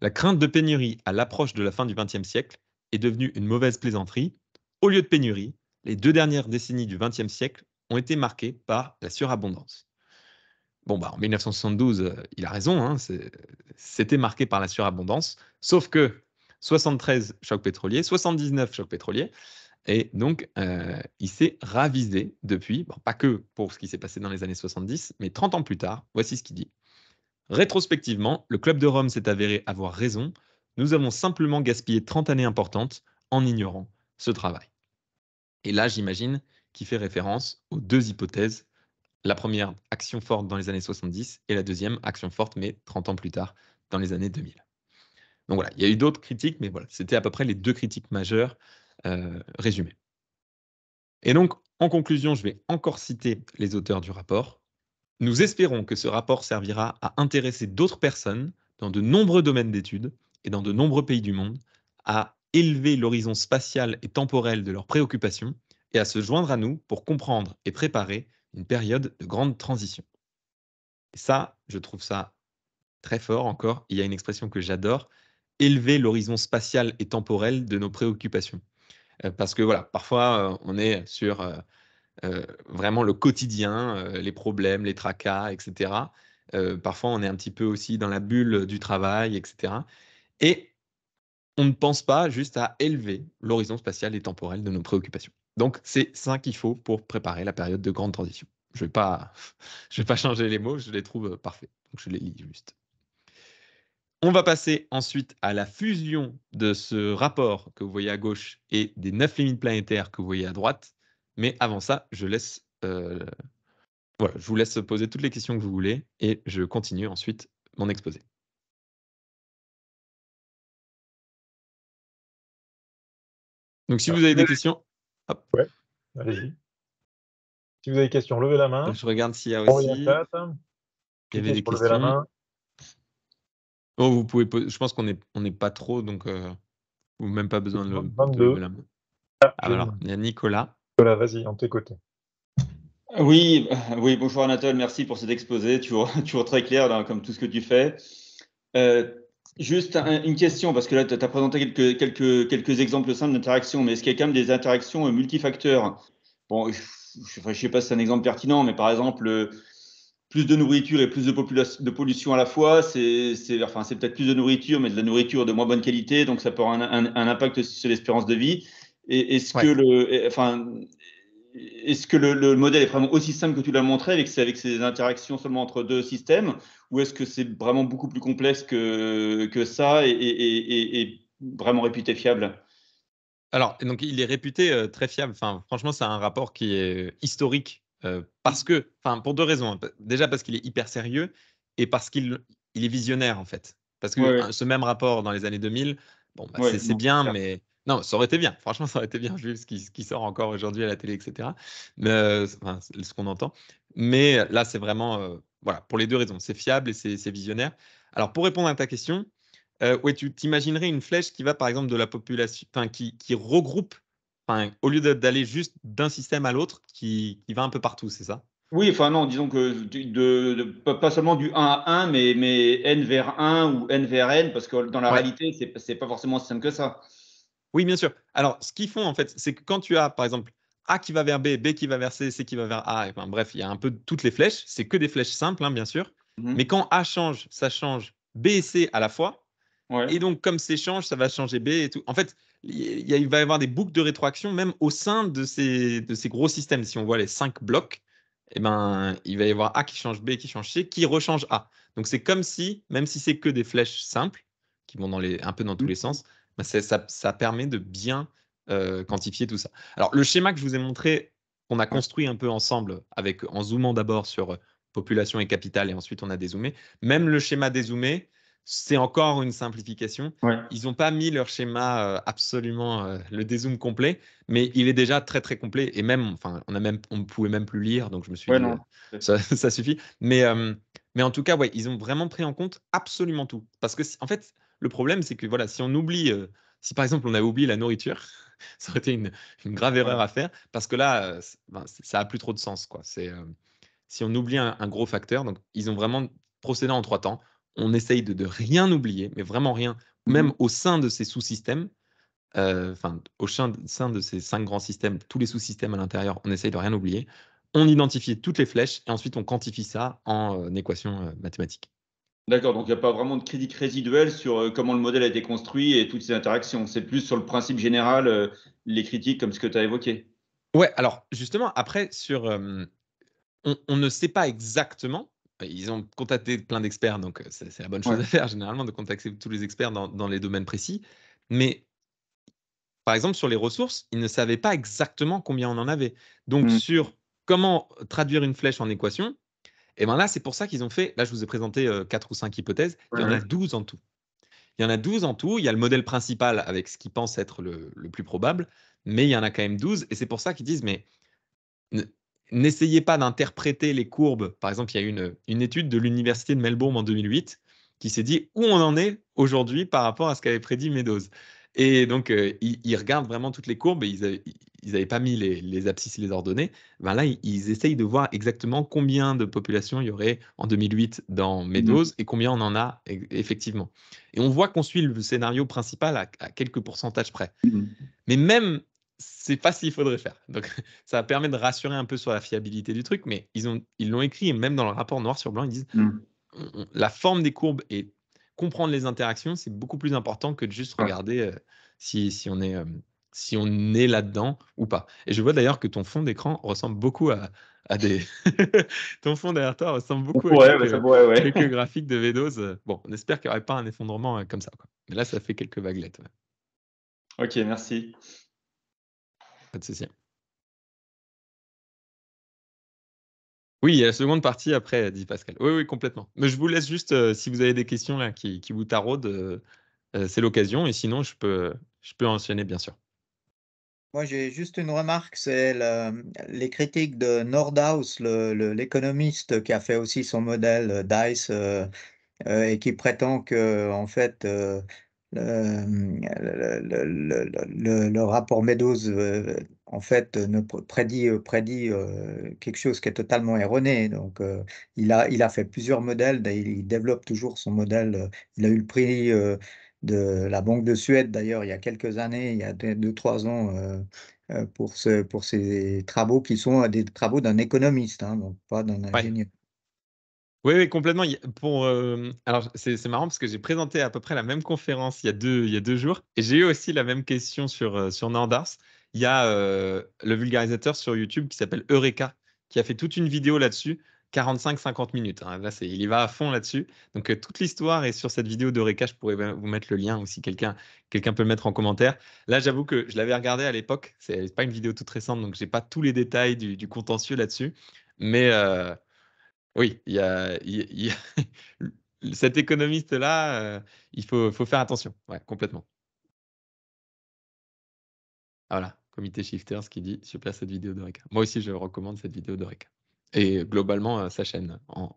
La crainte de pénurie à l'approche de la fin du XXe siècle est devenue une mauvaise plaisanterie. Au lieu de pénurie, les deux dernières décennies du XXe siècle ont été marquées par la surabondance. Bon, bah, en 1972, euh, il a raison, hein, c'était marqué par la surabondance, sauf que 73 chocs pétrolier, 79 chocs pétrolier. Et donc, euh, il s'est ravisé depuis, pas que pour ce qui s'est passé dans les années 70, mais 30 ans plus tard, voici ce qu'il dit. Rétrospectivement, le Club de Rome s'est avéré avoir raison. Nous avons simplement gaspillé 30 années importantes en ignorant ce travail. Et là, j'imagine qu'il fait référence aux deux hypothèses. La première, action forte dans les années 70, et la deuxième, action forte, mais 30 ans plus tard, dans les années 2000. Donc voilà, il y a eu d'autres critiques, mais voilà, c'était à peu près les deux critiques majeures euh, résumées. Et donc, en conclusion, je vais encore citer les auteurs du rapport. Nous espérons que ce rapport servira à intéresser d'autres personnes dans de nombreux domaines d'études et dans de nombreux pays du monde à élever l'horizon spatial et temporel de leurs préoccupations et à se joindre à nous pour comprendre et préparer une période de grande transition. Et ça, je trouve ça très fort encore. Il y a une expression que j'adore, élever l'horizon spatial et temporel de nos préoccupations. Euh, parce que voilà, parfois, euh, on est sur euh, vraiment le quotidien, les problèmes, les tracas, etc. parfois, on est un petit peu aussi dans la bulle du travail, etc. Et on ne pense pas juste à élever l'horizon spatial et temporel de nos préoccupations. Donc, c'est ça qu'il faut pour préparer la période de grande transition. Je ne vais, pas, je vais pas changer les mots, je les trouve parfaits. Donc, je les lis juste. On va passer ensuite à la fusion de ce rapport que vous voyez à gauche et des neuf limites planétaires que vous voyez à droite. Mais avant ça, je euh, vous laisse poser toutes les
questions que vous voulez et je continue ensuite mon exposé. Donc si vous avez des questions, Ouais, allez-y. Si vous avez des questions, levez la main. je regarde s'il y a aussi.
Il y des questions. Bon, vous pouvez. Je pense qu'on n'est pas trop, donc euh, vous même pas besoin de, ah, alors, euh, il y a
Nicolas. Nicolas, vas-y, en tes côtés.
Oui, euh, oui, bonjour Anatole, merci pour cet exposé, toujours, très clair, comme tout ce que tu fais. Euh, juste une question, parce que là, tu as présenté quelques, quelques, quelques exemples simples d'interactions, mais est-ce qu'il y a quand même des interactions multifacteurs Bon, je ne sais pas si c'est un exemple pertinent, mais par exemple, plus de nourriture et plus de, pollution à la fois, c'est enfin, peut-être plus de nourriture, mais de la nourriture de moins bonne qualité, donc ça peut avoir un, impact sur l'espérance de vie. Est-ce que, le, enfin, est que le, modèle est vraiment aussi simple que tu l'as montré, avec, avec ces interactions seulement entre deux systèmes, ou est-ce que c'est vraiment beaucoup plus complexe que, que ça et, vraiment réputé fiable
alors, donc, il est réputé euh, très fiable. Enfin, franchement, c'est un rapport qui est historique parce que, enfin, pour deux raisons. Hein. Déjà parce qu'il est hyper sérieux et parce qu'il il est visionnaire, en fait. Parce que ce même rapport dans les années 2000, bon, bah, c'est bien, mais. Non, ça aurait été bien. Franchement, ça aurait été bien vu ce qui, sort encore aujourd'hui à la télé, etc. ce qu'on entend. Mais là, c'est vraiment, voilà, pour les deux raisons. C'est fiable et c'est visionnaire. Alors, pour répondre à ta question, euh, tu t'imaginerais une flèche qui va, par exemple, de la population, qui, qui, regroupe au lieu d'aller juste d'un système à l'autre qui, qui va un peu partout, c'est ça
oui, enfin non, disons que de, pas seulement du 1 à 1, mais, mais n vers 1 ou n vers n, parce que dans la réalité, c'est n'est pas forcément aussi simple que ça. Oui, bien sûr. Alors, ce qu'ils font, en fait, c'est que quand tu as, par
exemple, A qui va vers B, B qui va vers C, C qui va vers A, ben, bref, il y a un peu toutes les flèches, c'est que des flèches simples, hein, bien sûr. Mmh. Mais quand A change, ça change B et C à la fois. Et donc, comme C change, ça va changer B et tout. En fait, il va y avoir des boucles de rétroaction même au sein de ces, gros systèmes. Si on voit les cinq blocs, eh ben, il va y avoir A qui change B, qui change C, qui rechange A. Donc c'est comme si, même si c'est que des flèches simples, qui vont dans un peu dans tous mm. les sens, ben, ça, permet de bien euh, quantifier tout ça. Alors le schéma que je vous ai montré, qu'on a construit un peu ensemble, avec, en zoomant d'abord sur population et capital, et ensuite on a dézoomé, même le schéma dézoomé, c'est encore une simplification. Ils n'ont pas mis leur schéma euh, absolument euh, le dézoom complet, mais il est déjà très très complet et même, enfin, on a même, on pouvait même plus lire, donc je me suis dit, euh, ça, suffit. Mais mais en tout cas, ouais, ils ont vraiment pris en compte absolument tout, parce que en fait, le problème, c'est que voilà, si on oublie, si par exemple on a oublié la nourriture, ça aurait été une, grave erreur à faire, parce que là, ben, ça a plus trop de sens, quoi. C'est si on oublie un, un gros facteur, donc ils ont vraiment procédé en trois temps on essaye de, de, rien oublier, mais vraiment rien, mmh même au sein de ces sous-systèmes, euh, enfin, au sein de, ces cinq grands systèmes, tous les sous-systèmes à l'intérieur, on essaye de rien oublier. On identifie toutes les flèches et ensuite on quantifie ça en euh, équation euh, mathématique.
D'accord, donc il n'y a pas vraiment de critique résiduelle sur comment le modèle a été construit et toutes ces interactions. C'est plus sur le principe général, les critiques comme ce que tu as évoqué. Ouais, alors justement, après, sur, on ne sait pas exactement
bah, ils ont contacté plein d'experts, donc c'est la bonne chose à faire généralement de contacter tous les experts dans, dans, les domaines précis. Mais par exemple, sur les ressources, ils ne savaient pas exactement combien on en avait. Donc mmh. sur comment traduire une flèche en équation, et eh bien là, c'est pour ça qu'ils ont fait, là je vous ai présenté quatre ou cinq hypothèses, il y en a 12 en tout. Il y en a 12 en tout, il y a le modèle principal avec ce qui pense être le, le plus probable, mais il y en a quand même 12, et c'est pour ça qu'ils disent, mais n'essayez pas d'interpréter les courbes. Par exemple, il y a une, une étude de l'Université de Melbourne en 2008 qui s'est dit où on en est aujourd'hui par rapport à ce qu'avait prédit Meadows. Et donc, euh, ils, regardent vraiment toutes les courbes et ils n'avaient pas mis les, abscisses et les ordonnées. Ben là, ils, essayent de voir exactement combien de populations il y aurait en 2008 dans Meadows mhm. et combien on en a e, effectivement. Et on voit qu'on suit le scénario principal à, quelques pourcentages près. Mhm. Mais même c'est pas ce qu'il faudrait faire. Donc, ça permet de rassurer un peu sur la fiabilité du truc, mais ils ont, ils l'ont écrit et même dans leur rapport noir sur blanc, ils disent mm. la forme des courbes et comprendre les interactions, c'est beaucoup plus important que de juste regarder euh, si, on est euh, si on est là-dedans ou pas. Et je vois d'ailleurs que ton fond d'écran ressemble beaucoup à, des ton fond derrière toi ressemble beaucoup à quelques, bah, graphiques de Vedos. Bon, on espère qu'il n'y aurait pas un effondrement euh, comme ça. Mais là, ça
fait quelques vaguelettes. Ok, merci. Oui, la seconde partie après, dit
Pascal. Oui, oui, complètement. Mais je vous laisse juste, euh, si vous avez des questions là qui, vous taraudent, euh, euh, c'est l'occasion. Et sinon, je peux, je peux enchaîner, bien sûr.
Moi, j'ai juste une remarque, c'est les critiques de Nordhaus, l'économiste qui a fait aussi son modèle DICE et qui prétend que, en fait, le, le, rapport Meadows, euh, en fait, ne prédit, euh, prédit euh, quelque chose qui est totalement erroné. Donc, il, a, il a fait plusieurs modèles, il, développe toujours son modèle. Il a eu le prix de la Banque de Suède, d'ailleurs, il y a quelques années, il y a deux, trois ans, pour, ce, pour ces travaux qui sont des travaux d'un économiste, hein, donc pas d'un ingénieur.
Oui, complètement. Euh, alors, c'est, marrant parce que j'ai présenté à peu près la même conférence il y a deux, jours et j'ai eu aussi la même question sur, euh, sur Nandars. Il y a euh, le vulgarisateur sur YouTube qui s'appelle Eureka qui a fait toute une vidéo là-dessus, 45-50 minutes. Hein. il y va à fond là-dessus. Donc, toute l'histoire est sur cette vidéo d'Eureka. Je pourrais vous mettre le lien ou si quelqu'un, peut le mettre en commentaire. Là, j'avoue que je l'avais regardé à l'époque. C'est, n'est pas une vidéo toute récente, donc je n'ai pas tous les détails du, du contentieux là-dessus. Mais oui, il y a, cet économiste-là, euh, il faut, faut, faire attention, ouais, complètement. Ah voilà, comité Shifters qui dit super cette vidéo d'Oreca. Moi aussi, je recommande cette vidéo d'Oreca. Et globalement, euh, sa chaîne en,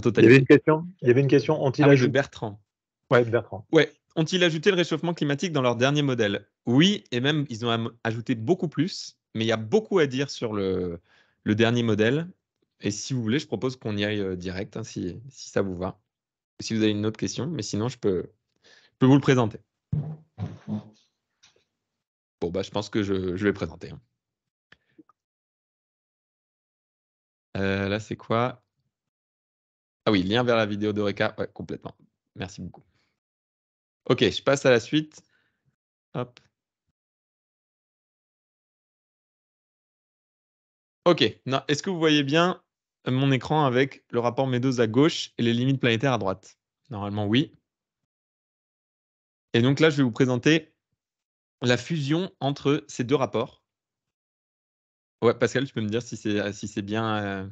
totalité. Il y avait une question, il y avait une question ont-ils ajouté... Ah
Bertrand. Ouais, Bertrand. Ouais. Ont-ils ajouté le réchauffement climatique dans leur dernier modèle Oui, et même ils ont ajouté beaucoup plus, mais il y a beaucoup à dire sur le, le dernier modèle. Et si vous voulez, je propose qu'on y aille euh, direct, hein, si, ça vous va. Si vous avez une autre question, mais sinon, je peux, vous le
présenter. Bon, bah, je pense que je, vais présenter. Hein. Euh, là, c'est quoi Ah oui, lien vers la vidéo d'Eureka. Ouais, complètement. Merci beaucoup. Ok, je passe à la suite. Hop. Ok, est-ce que vous voyez bien mon écran avec le
rapport Meadows à gauche et les limites planétaires à droite Normalement, oui. Et donc là, je vais vous présenter la fusion entre ces deux rapports. Ouais, Pascal, tu peux me dire si c'est euh, si c'est bien euh,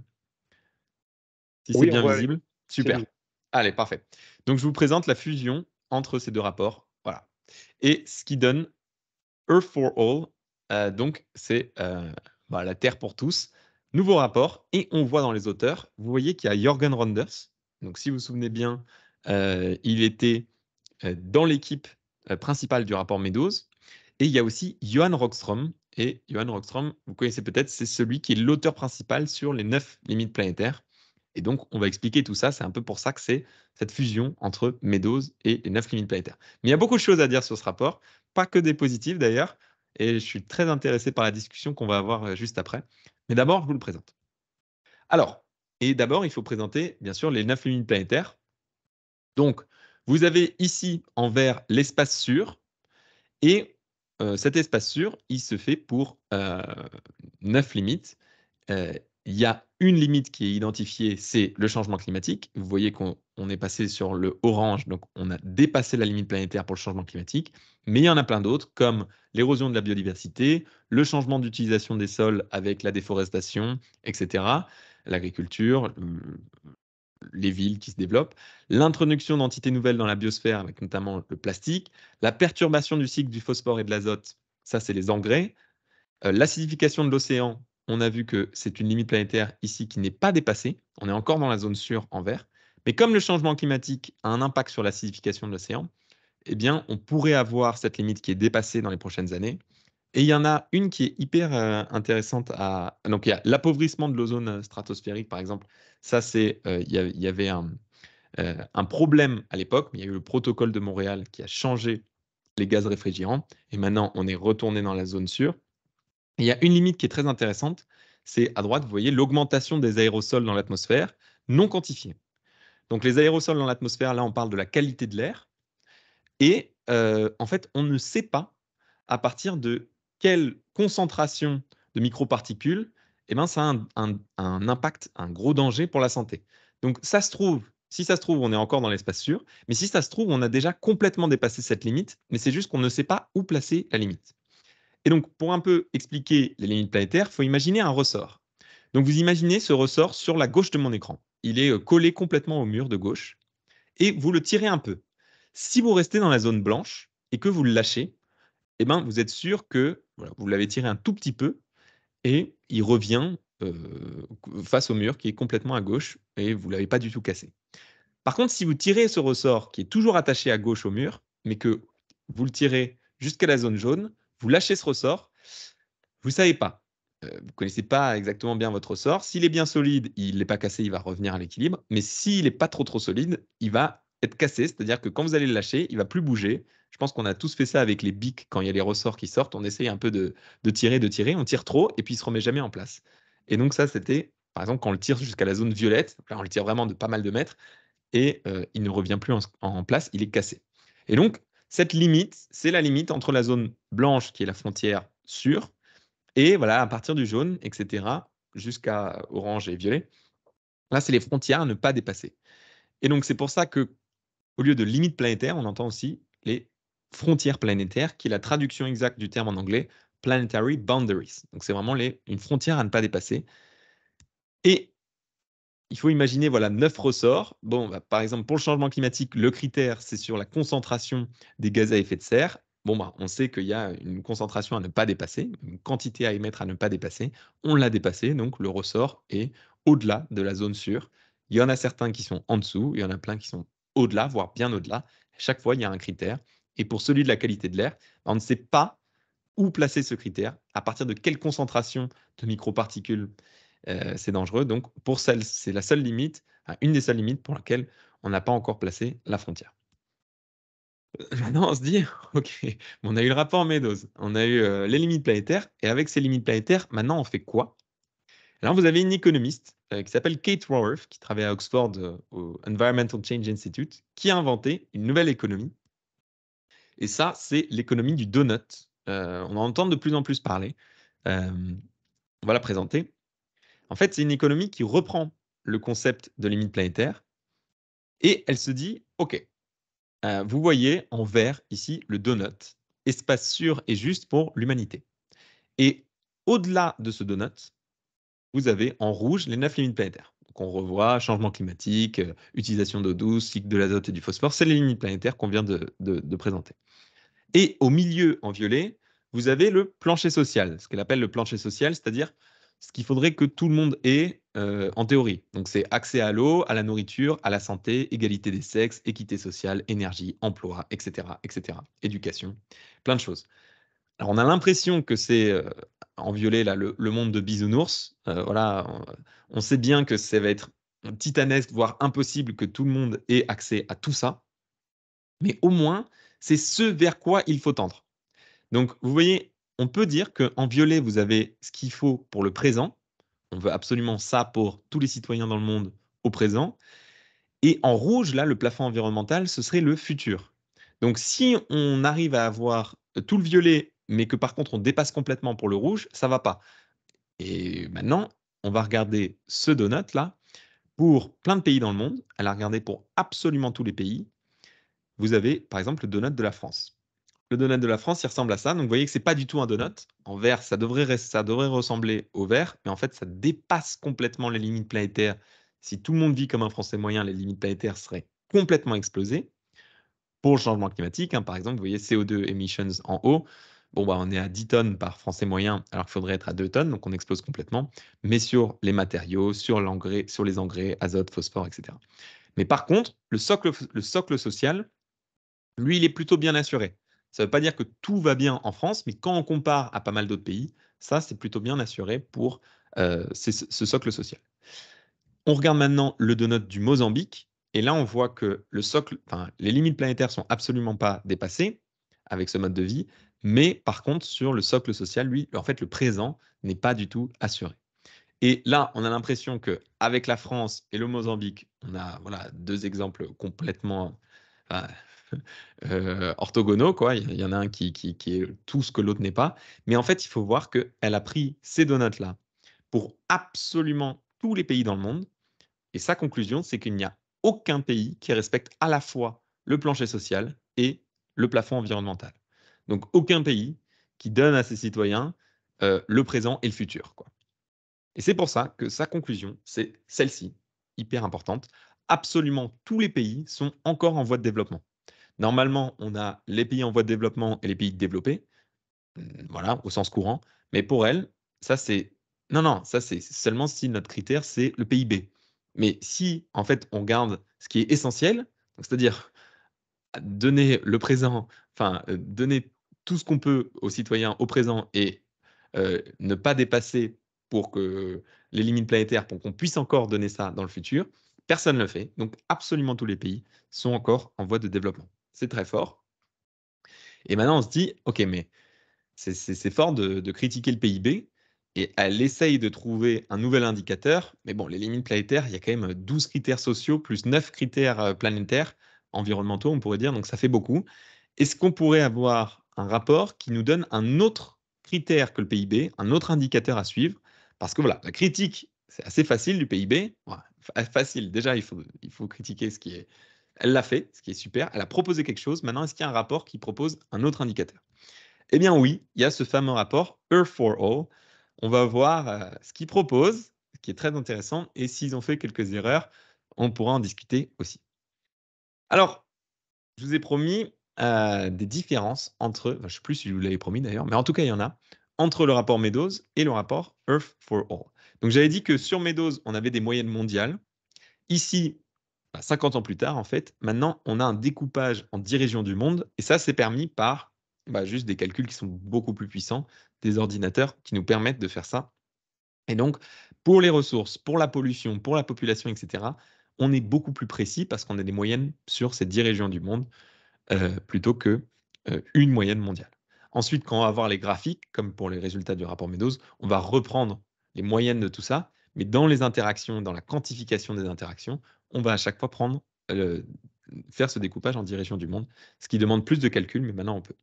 c'est visible. Super. Allez, parfait. Donc je vous présente la fusion entre ces deux rapports. Voilà. Et ce qui donne Earth for All. Euh, donc c'est bah, la Terre pour tous. Nouveau rapport, et on voit dans les auteurs, vous voyez qu'il y a Jorgen Ronders. Donc, si vous vous souvenez bien, euh, il était euh, dans l'équipe euh, principale du rapport Meadows. Et il y a aussi Johan Rockstrom. Et Johan Rockstrom, vous connaissez peut-être, c'est celui qui est l'auteur principal sur les neuf limites planétaires. Et donc, on va expliquer tout ça. C'est un peu pour ça que c'est cette fusion entre Meadows et les neuf limites planétaires. Mais il y a beaucoup de choses à dire sur ce rapport, pas que des positifs d'ailleurs. Et je suis très intéressé par la discussion qu'on va avoir juste après. Mais d'abord, je vous le présente. Alors, et d'abord, il faut présenter, bien sûr, les neuf limites planétaires. Donc, vous avez ici en vert l'espace sûr, et euh, cet espace sûr, il se fait pour euh, neuf limites. Euh, il y a une limite qui est identifiée, c'est le changement climatique. Vous voyez qu'on on est passé sur le orange, donc on a dépassé la limite planétaire pour le changement climatique, mais il y en a plein d'autres, comme l'érosion de la biodiversité, le changement d'utilisation des sols avec la déforestation, etc., l'agriculture, les villes qui se développent, l'introduction d'entités nouvelles dans la biosphère, avec notamment le plastique, la perturbation du cycle du phosphore et de l'azote, ça c'est les engrais, euh, l'acidification de l'océan, on a vu que c'est une limite planétaire ici qui n'est pas dépassée, on est encore dans la zone sûre en vert, mais comme le changement climatique a un impact sur l'acidification de l'océan, eh bien, on pourrait avoir cette limite qui est dépassée dans les prochaines années. Et il y en a une qui est hyper euh, intéressante à. Donc, il y a l'appauvrissement de l'ozone euh, stratosphérique, par exemple. Ça, c'est. Euh, il, y, avait un, problème à l'époque, mais il y a eu le protocole de Montréal qui a changé les gaz réfrigérants. Et maintenant, on est retourné dans la zone sûre. il y a une limite qui est très intéressante. C'est à droite, vous voyez l'augmentation des aérosols dans l'atmosphère non quantifiée. Donc les aérosols dans l'atmosphère, là on parle de la qualité de l'air. Et euh, en fait, on ne sait pas à partir de quelle concentration de microparticules, eh ben, ça a un, impact, un gros danger pour la santé. Donc ça se trouve, si ça se trouve, on est encore dans l'espace sûr, mais si ça se trouve, on a déjà complètement dépassé cette limite, mais c'est juste qu'on ne sait pas où placer la limite. Et donc, pour un peu expliquer les limites planétaires, il faut imaginer un ressort. Donc, vous imaginez ce ressort sur la gauche de mon écran il est euh, collé complètement au mur de gauche, et vous le tirez un peu. Si vous restez dans la zone blanche et que vous le lâchez, eh ben, vous êtes sûr que vous l'avez tiré un tout petit peu, et il revient euh, face au mur qui est complètement à gauche, et vous ne l'avez pas du tout cassé. Par contre, si vous tirez ce ressort qui est toujours attaché à gauche au mur, mais que vous le tirez jusqu'à la zone jaune, vous lâchez ce ressort, vous ne savez pas. Euh, vous connaissez pas exactement bien votre ressort. S'il est bien solide, il n'est pas cassé, il va revenir à l'équilibre. Mais s'il n'est pas trop trop solide, il va être cassé. C'est-à-dire que quand vous allez le lâcher, il va plus bouger. Je pense qu'on a tous fait ça avec les bics quand il y a les ressorts qui sortent. On essaye un peu de, tirer, de tirer. On tire trop et puis il se remet jamais en place. Et donc ça, c'était par exemple quand on le tire jusqu'à la zone violette. Là, on le tire vraiment de pas mal de mètres et euh, il ne revient plus en place. Il est cassé. Et donc cette limite, c'est la limite entre la zone blanche qui est la frontière sûre et voilà, à partir du jaune, etc., jusqu'à orange et violet, là, c'est les frontières à ne pas dépasser. Et donc, c'est pour ça que, au lieu de limites planétaires, on entend aussi les frontières planétaires, qui est la traduction exacte du terme en anglais, planetary boundaries. Donc, c'est vraiment les, une frontière à ne pas dépasser. Et il faut imaginer voilà neuf ressorts. Bon, bah, par exemple, pour le changement climatique, le critère, c'est sur la concentration des gaz à effet de serre bon, bah, on sait qu'il y a une concentration à ne pas dépasser, une quantité à émettre à ne pas dépasser. On l'a dépassé, donc le ressort est au-delà de la zone sûre. Il y en a certains qui sont en dessous, il y en a plein qui sont au-delà, voire bien au-delà. chaque fois, il y a un critère. Et pour celui de la qualité de l'air, bah, on ne sait pas où placer ce critère, à partir de quelle concentration de microparticules euh, c'est dangereux. Donc, pour celle, c'est la seule limite, une des seules limites pour laquelle on n'a pas encore placé la frontière. Maintenant, euh, bah, on se dit, OK, on a eu le rapport Meadows, on a eu les limites planétaires, et avec ces limites planétaires, maintenant, on fait quoi Alors, vous avez une économiste qui s'appelle Kate Raworth, qui travaille à Oxford au Environmental Change Institute, qui a inventé une nouvelle économie. Et ça, c'est l'économie du donut. on en entend de plus en plus parler. on va la présenter. En fait, c'est une économie qui reprend le concept de limites planétaires, et elle se dit, OK, euh, vous voyez en vert ici le donut, espace sûr et juste pour l'humanité. Et au-delà de ce donut, vous avez en rouge les neuf limites planétaires. Donc on revoit changement climatique, euh, utilisation d'eau douce, cycle de l'azote et du phosphore. C'est les limites planétaires qu'on vient de, de, présenter. Et au milieu, en violet, vous avez le plancher social, ce qu'elle appelle le plancher social, c'est-à-dire ce qu'il faudrait que tout le monde ait euh, en théorie. Donc c'est accès à l'eau, à la nourriture, à la santé, égalité des sexes, équité sociale, énergie, emploi, etc., etc., éducation, plein de choses. Alors on a l'impression que c'est euh, en violet le, monde de bisounours. Euh, voilà, on sait bien que ça va être titanesque, voire impossible que tout le monde ait accès à tout ça. Mais au moins, c'est ce vers quoi il faut tendre. Donc vous voyez, on peut dire qu'en violet, vous avez ce qu'il faut pour le présent. On veut absolument ça pour tous les citoyens dans le monde au présent. Et en rouge, là, le plafond environnemental, ce serait le futur. Donc si on arrive à avoir tout le violet, mais que par contre on dépasse complètement pour le rouge, ça va pas. Et maintenant, on va regarder ce donut-là pour plein de pays dans le monde. Elle a regardé pour absolument tous les pays. Vous avez par exemple le donut de la France. Le donut de la France, il ressemble à ça. Donc vous voyez que c'est pas du tout un donut. En vert, ça devrait, ça devrait ressembler au vert, mais en fait, ça dépasse complètement les limites planétaires. Si tout le monde vit comme un Français moyen, les limites planétaires seraient complètement explosées. Pour le changement climatique, hein, par exemple, vous voyez CO2 emissions en haut. Bon, bah, on est à 10 tonnes par Français moyen, alors qu'il faudrait être à 2 tonnes, donc on explose complètement. Mais sur les matériaux, sur l'engrais, sur les engrais, azote, phosphore, etc. Mais par contre, le socle, le socle social, lui, il est plutôt bien assuré. Ça ne veut pas dire que tout va bien en France, mais quand on compare à pas mal d'autres pays, ça, c'est plutôt bien assuré pour euh, ce, socle social. On regarde maintenant le donut du Mozambique, et là, on voit que les limites planétaires sont absolument pas dépassées avec ce mode de vie, mais par contre, sur le socle social, lui, en fait, le présent n'est pas du tout assuré. Et là, on a l'impression que avec la France et le Mozambique, on a voilà deux exemples complètement, Euh, orthogonaux, quoi. Il y en a un qui, est tout ce que l'autre n'est pas. Mais en fait, il faut voir qu'elle a pris ces donuts-là pour absolument tous les pays dans le monde. Et sa conclusion, c'est qu'il n'y a aucun pays qui respecte à la fois le plancher social et le plafond environnemental. Donc aucun pays qui donne à ses citoyens euh, le présent et le futur. Et c'est pour ça que sa conclusion, c'est celle-ci, hyper importante. Absolument tous les pays sont encore en voie de développement. Normalement, on a les pays en voie de développement et les pays développés, mmh, voilà, au sens courant. Mais pour elle, ça c'est non, non, ça c'est seulement si notre critère c'est le PIB. Mais si en fait on garde ce qui est essentiel, c'est-à-dire donner le présent, enfin euh, donner tout ce qu'on peut aux citoyens au présent et euh, ne pas dépasser pour que les limites planétaires pour qu'on puisse encore donner ça dans le futur, personne ne le fait. Donc absolument tous les pays sont encore en voie de développement c'est très fort. Et maintenant, on se dit, OK, mais c'est fort de, critiquer le PIB. Et elle essaye de trouver un nouvel indicateur. Mais bon, les limites planétaires, il y a quand même 12 critères sociaux plus 9 critères euh, planétaires, environnementaux, on pourrait dire. Donc, ça fait beaucoup. Est-ce qu'on pourrait avoir un rapport qui nous donne un autre critère que le PIB, un autre indicateur à suivre Parce que voilà, la critique, c'est assez facile du PIB. facile. Déjà, il faut critiquer ce qui est, elle l'a fait, ce qui est super. Elle a proposé quelque chose. Maintenant, est-ce qu'il y a un rapport qui propose un autre indicateur Eh bien oui, il y a ce fameux rapport Earth for All. On va voir euh, ce qu'ils propose, ce qui est très intéressant. Et s'ils ont fait quelques erreurs, on pourra en discuter aussi. Alors, je vous ai promis euh, des différences entre, je ne sais plus si je vous l'avais promis d'ailleurs, mais en tout cas, il y en a, entre le rapport Meadows et le rapport Earth for All. Donc, j'avais dit que sur Meadows, on avait des moyennes mondiales. Ici, 50 bah, ans plus tard, en fait, maintenant, on a un découpage en 10 régions du monde. Et ça, c'est permis par bah, juste des calculs qui sont beaucoup plus puissants, des ordinateurs qui nous permettent de faire ça. Et donc, pour les ressources, pour la pollution, pour la population, etc., on est beaucoup plus précis parce qu'on a des moyennes sur ces 10 régions du monde euh, plutôt qu'une euh, moyenne mondiale. Ensuite, quand on va voir les graphiques, comme pour les résultats du rapport Meadows, on va reprendre les moyennes de tout ça, mais dans les interactions, dans la quantification des interactions, on va à chaque fois prendre, faire ce découpage en direction du monde, ce qui demande plus de calcul, mais maintenant on peut.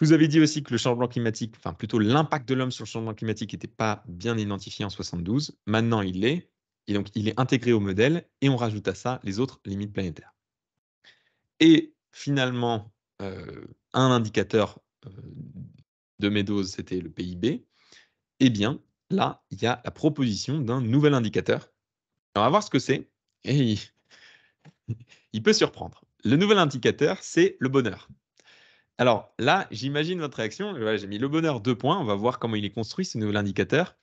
Je vous avais dit aussi que le changement climatique, enfin plutôt l'impact de l'homme sur le changement climatique n'était pas bien identifié en 72. Maintenant, il l'est. Et donc, il est intégré au modèle et on rajoute à ça les autres limites planétaires. Et finalement, euh, un indicateur euh, de Meadows, c'était le PIB. et eh bien, là, il y a la proposition d'un nouvel indicateur on va voir ce que c'est. Et il... peut surprendre. Le nouvel indicateur, c'est le bonheur. Alors là, j'imagine votre réaction. J'ai mis le bonheur deux points. On va voir comment il est construit, ce nouvel indicateur.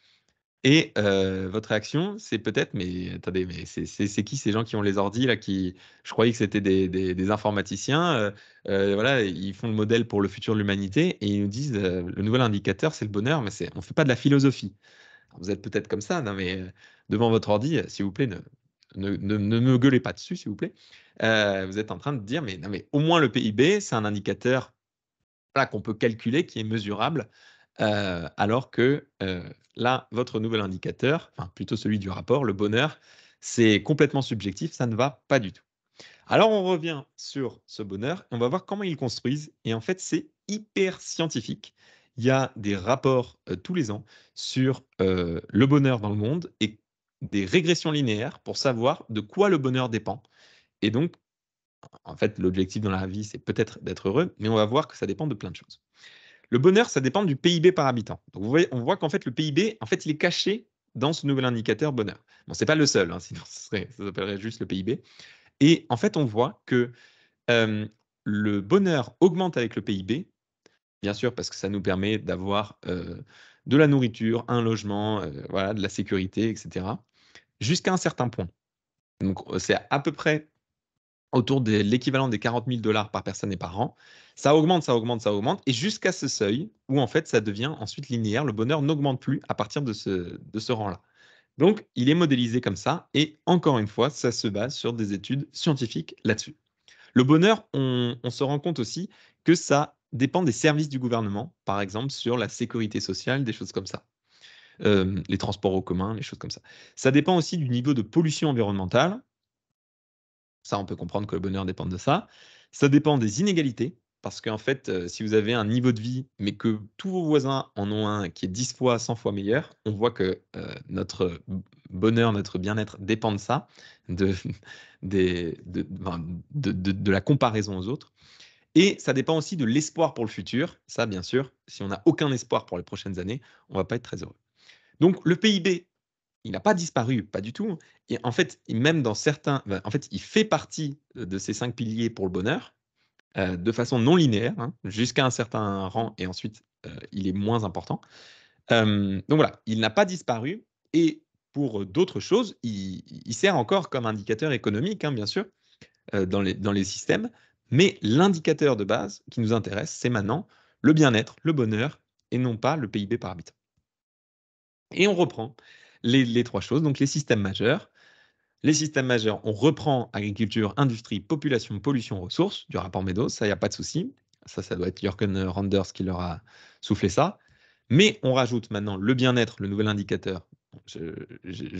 Et euh, votre réaction, c'est peut-être, mais attendez, mais c'est qui ces gens qui ont les ordi là qui, Je croyais que c'était des, informaticiens. Euh, euh, voilà, ils font le modèle pour le futur de l'humanité et ils nous disent le nouvel indicateur, c'est le bonheur, mais on ne fait pas de la philosophie. vous êtes peut-être comme ça, non mais devant votre ordi, euh, s'il vous plaît, ne, ne, me gueulez pas dessus, s'il vous plaît. Euh, vous êtes en train de dire, mais, non, mais au moins le PIB, c'est un indicateur qu'on peut calculer, qui est mesurable, euh, alors que là, votre nouvel indicateur, enfin plutôt celui du rapport, le bonheur, c'est complètement subjectif, ça ne va pas du tout. Alors on revient sur ce bonheur, on va voir comment ils construisent, et en fait c'est hyper scientifique. Il y a des rapports tous les ans sur le bonheur dans le monde et des régressions linéaires pour savoir de quoi le bonheur dépend. Et donc, en fait, l'objectif dans la vie, c'est peut-être d'être heureux, mais on va voir que ça dépend de plein de choses. Le bonheur, ça dépend du PIB par habitant. Donc, vous voyez, on voit qu'en fait, le PIB, en fait, il est caché dans ce nouvel indicateur bonheur. Bon, n'est pas le seul, hein, sinon ça, s'appellerait juste le PIB. Et en fait, on voit que le bonheur augmente avec le PIB, bien sûr, parce que ça nous permet d'avoir de la nourriture, un logement, voilà, de la sécurité, etc jusqu'à un certain point. Donc, c'est à peu près autour de l'équivalent des 40 000 dollars par personne et par an. Ça augmente, ça augmente, ça augmente, et jusqu'à ce seuil où en fait ça devient ensuite linéaire, le bonheur n'augmente plus à partir de ce, de ce rang-là. Donc il est modélisé comme ça, et encore une fois, ça se base sur des études scientifiques là-dessus. Le bonheur, on se rend compte aussi que ça dépend des services du gouvernement, par exemple sur la sécurité sociale, des choses comme ça. Euh, les transports au commun, les choses comme ça. Ça dépend aussi du niveau de pollution environnementale. Ça, on peut comprendre que le bonheur dépend de ça. Ça dépend des inégalités, parce qu'en fait, euh, si vous avez un niveau de vie, mais que tous vos voisins en ont un qui est 10 fois, 100 fois meilleur, on voit que euh, notre bonheur, notre bien-être dépend de ça, de, de, la comparaison aux autres. Et ça dépend aussi de l'espoir pour le futur. Ça, bien sûr, si on n'a aucun espoir pour les prochaines années, on ne va pas être très heureux. Donc le PIB, il n'a pas disparu, pas du tout. Et en fait, même dans certains, ben, en fait, il fait partie euh, de ces cinq piliers pour le bonheur euh, de façon non linéaire, hein, jusqu'à un certain rang, et ensuite euh, il est moins important. donc voilà, il n'a pas disparu. Et pour d'autres choses, il, sert encore comme indicateur économique, hein, bien sûr, dans, les, dans les systèmes. Mais l'indicateur de base qui nous intéresse, c'est maintenant le bien-être, le bonheur, et non pas le PIB par habitant. Et on reprend les, trois choses, donc les systèmes majeurs. Les systèmes majeurs, on reprend agriculture, industrie, population, pollution, ressources du rapport Meadows, ça, il n'y a pas de souci. Ça, ça doit être Jürgen Randers qui leur a soufflé ça. Mais on rajoute maintenant le bien-être, le nouvel indicateur. Je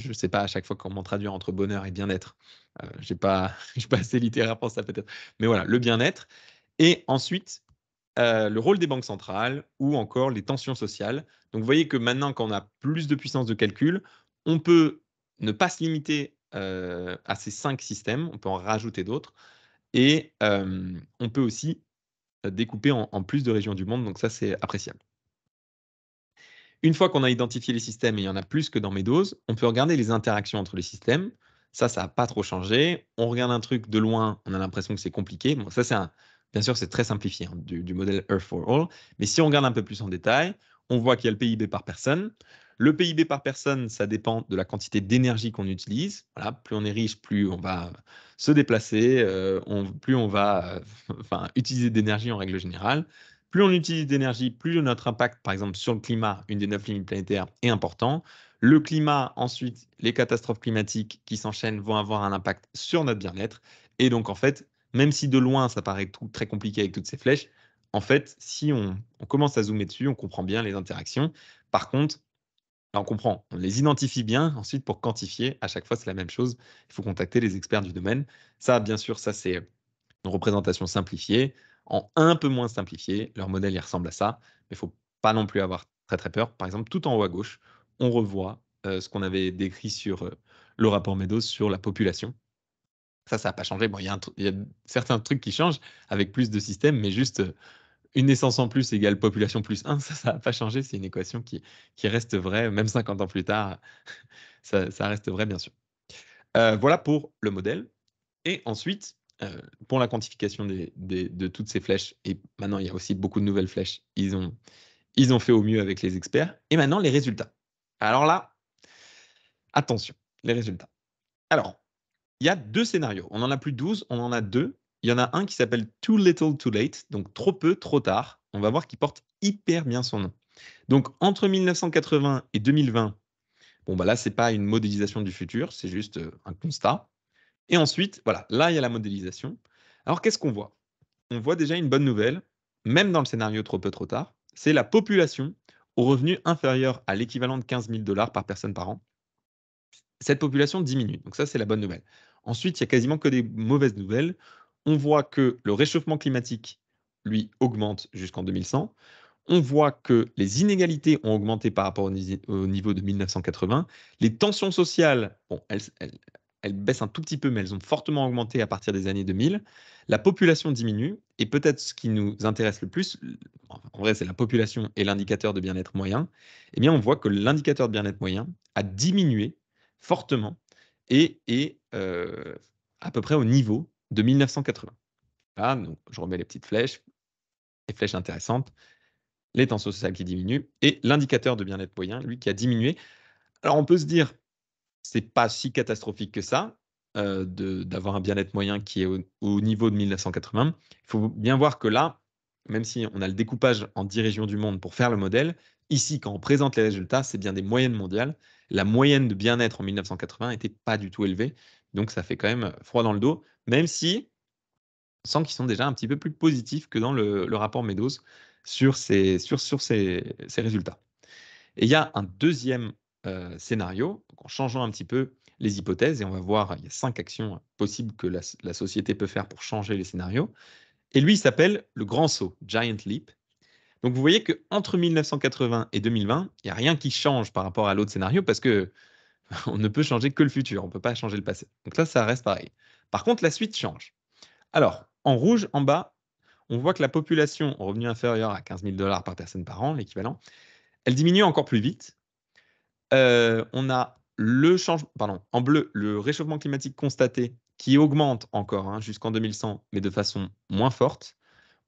ne sais pas à chaque fois comment traduire entre bonheur et bien-être. je ne suis pas assez littéraire pour ça peut-être. Mais voilà, le bien-être. Et ensuite, euh, le rôle des banques centrales ou encore les tensions sociales. Donc vous voyez que maintenant qu'on a plus de puissance de calcul, on peut ne pas se limiter euh, à ces cinq systèmes, on peut en rajouter d'autres, et euh, on peut aussi découper en, plus de régions du monde, donc ça c'est appréciable. Une fois qu'on a identifié les systèmes, et il y en a plus que dans mes on peut regarder les interactions entre les systèmes. Ça, ça n'a pas trop changé. On regarde un truc de loin, on a l'impression que c'est compliqué. Bon, ça, c'est un, Bien sûr, c'est très simplifié hein, du, modèle Earth for All, mais si on regarde un peu plus en détail, on voit qu'il y a le PIB par personne. Le PIB par personne, ça dépend de la quantité d'énergie qu'on utilise. plus on est riche, plus on va se déplacer, euh, plus on va euh, enfin, utiliser d'énergie en règle générale. Plus on utilise d'énergie, plus notre impact, par exemple, sur le climat, une des neuf limites planétaires, est important. Le climat, ensuite, les catastrophes climatiques qui s'enchaînent vont avoir un impact sur notre bien-être. Et donc, en fait, même si de loin ça paraît tout, très compliqué avec toutes ces flèches, en fait, si on, commence à zoomer dessus, on comprend bien les interactions. Par contre, ben, on comprend, on les identifie bien. Ensuite, pour quantifier, à chaque fois, c'est la même chose. Il faut contacter les experts du domaine. Ça, bien sûr, ça, c'est une représentation simplifiée. En un peu moins simplifiée, leur modèle, il ressemble à ça. Mais il ne faut pas non plus avoir très, très peur. Par exemple, tout en haut à gauche, on revoit euh, ce qu'on avait décrit sur euh, le rapport Meadows sur la population. Ça, ça n'a pas changé. Bon, il y, a certains trucs qui changent avec plus de systèmes, mais juste une naissance en plus égale population plus 1, ça, ça n'a pas changé. C'est une équation qui, qui reste vraie, même 50 ans plus tard, ça, ça reste vrai, bien sûr. voilà pour le modèle. Et ensuite, pour la quantification de toutes ces flèches, et maintenant il y a aussi beaucoup de nouvelles flèches, ils ont, ils ont fait au mieux avec les experts. Et maintenant, les résultats. Alors là, attention, les résultats. Alors, il y a deux scénarios. On en a plus de 12, on en a deux. Il y en a un qui s'appelle Too Little Too Late, donc trop peu, trop tard. On va voir qu'il porte hyper bien son nom. Donc entre 1980 et 2020, bon bah là c'est pas une modélisation du futur, c'est juste euh, un constat. Et ensuite, voilà, là il y a la modélisation. Alors qu'est-ce qu'on voit On voit déjà une bonne nouvelle, même dans le scénario trop peu trop tard, c'est la population aux revenus inférieurs à l'équivalent de 15 000 dollars par personne par an. Cette population diminue, donc ça c'est la bonne nouvelle. Ensuite, il y a quasiment que des mauvaises nouvelles. On voit que le réchauffement climatique, lui, augmente jusqu'en 2100. On voit que les inégalités ont augmenté par rapport au niveau de 1980. Les tensions sociales, bon, elles, elles baissent un tout petit peu, mais elles ont fortement augmenté à partir des années 2000. La population diminue, et peut-être ce qui nous intéresse le plus, en vrai c'est la population et l'indicateur de bien-être moyen, eh bien on voit que l'indicateur de bien-être moyen a diminué fortement et est euh, à peu près au niveau de 1980. Ah, donc, je remets les petites flèches, les flèches intéressantes, les tensions sociales qui diminuent et l'indicateur de bien-être moyen, lui, qui a diminué. Alors on peut se dire, c'est pas si catastrophique que ça euh, d'avoir un bien-être moyen qui est au, au, niveau de 1980. Il faut bien voir que là, même si on a le découpage en 10 régions du monde pour faire le modèle, ici, quand on présente les résultats, c'est bien des moyennes mondiales la moyenne de bien-être en 1980 n'était pas du tout élevée. Donc ça fait quand même froid dans le dos, même si on sent qu'ils sont déjà un petit peu plus positifs que dans le, rapport Meadows sur ces, sur, sur résultats. Et il y a un deuxième euh, scénario, en changeant un petit peu les hypothèses, et on va voir, il y a cinq actions possibles que la, la société peut faire pour changer les scénarios. Et lui, il s'appelle le grand saut, Giant Leap, donc vous voyez qu'entre 1980 et 2020, il n'y a rien qui change par rapport à l'autre scénario parce que on ne peut changer que le futur, on ne peut pas changer le passé. Donc là, ça reste pareil. Par contre, la suite change. Alors, en rouge, en bas, on voit que la population en revenu inférieur à 15 000 dollars par personne par an, l'équivalent, elle diminue encore plus vite. Euh, on a le changement, pardon, en bleu, le réchauffement climatique constaté qui augmente encore hein, jusqu'en 2100, mais de façon moins forte.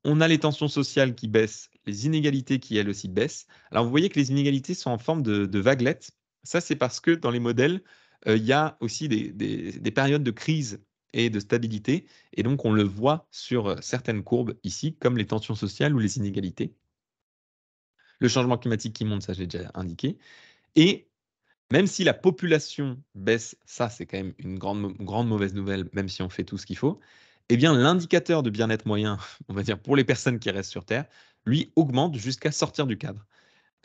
On a les tensions sociales qui baissent les inégalités qui elles aussi baissent. Alors vous voyez que les inégalités sont en forme de, vaguelettes. Ça, c'est parce que dans les modèles, euh, il y a aussi des, périodes de crise et de stabilité. Et donc, on le voit sur euh, certaines courbes ici, comme les tensions sociales ou les inégalités. Le changement climatique qui monte, ça j'ai déjà indiqué. Et même si la population baisse, ça c'est quand même une grande, grande mauvaise nouvelle, même si on fait tout ce qu'il faut, eh bien l'indicateur de bien-être moyen, on va dire pour les personnes qui restent sur Terre, lui, augmente jusqu'à sortir du cadre.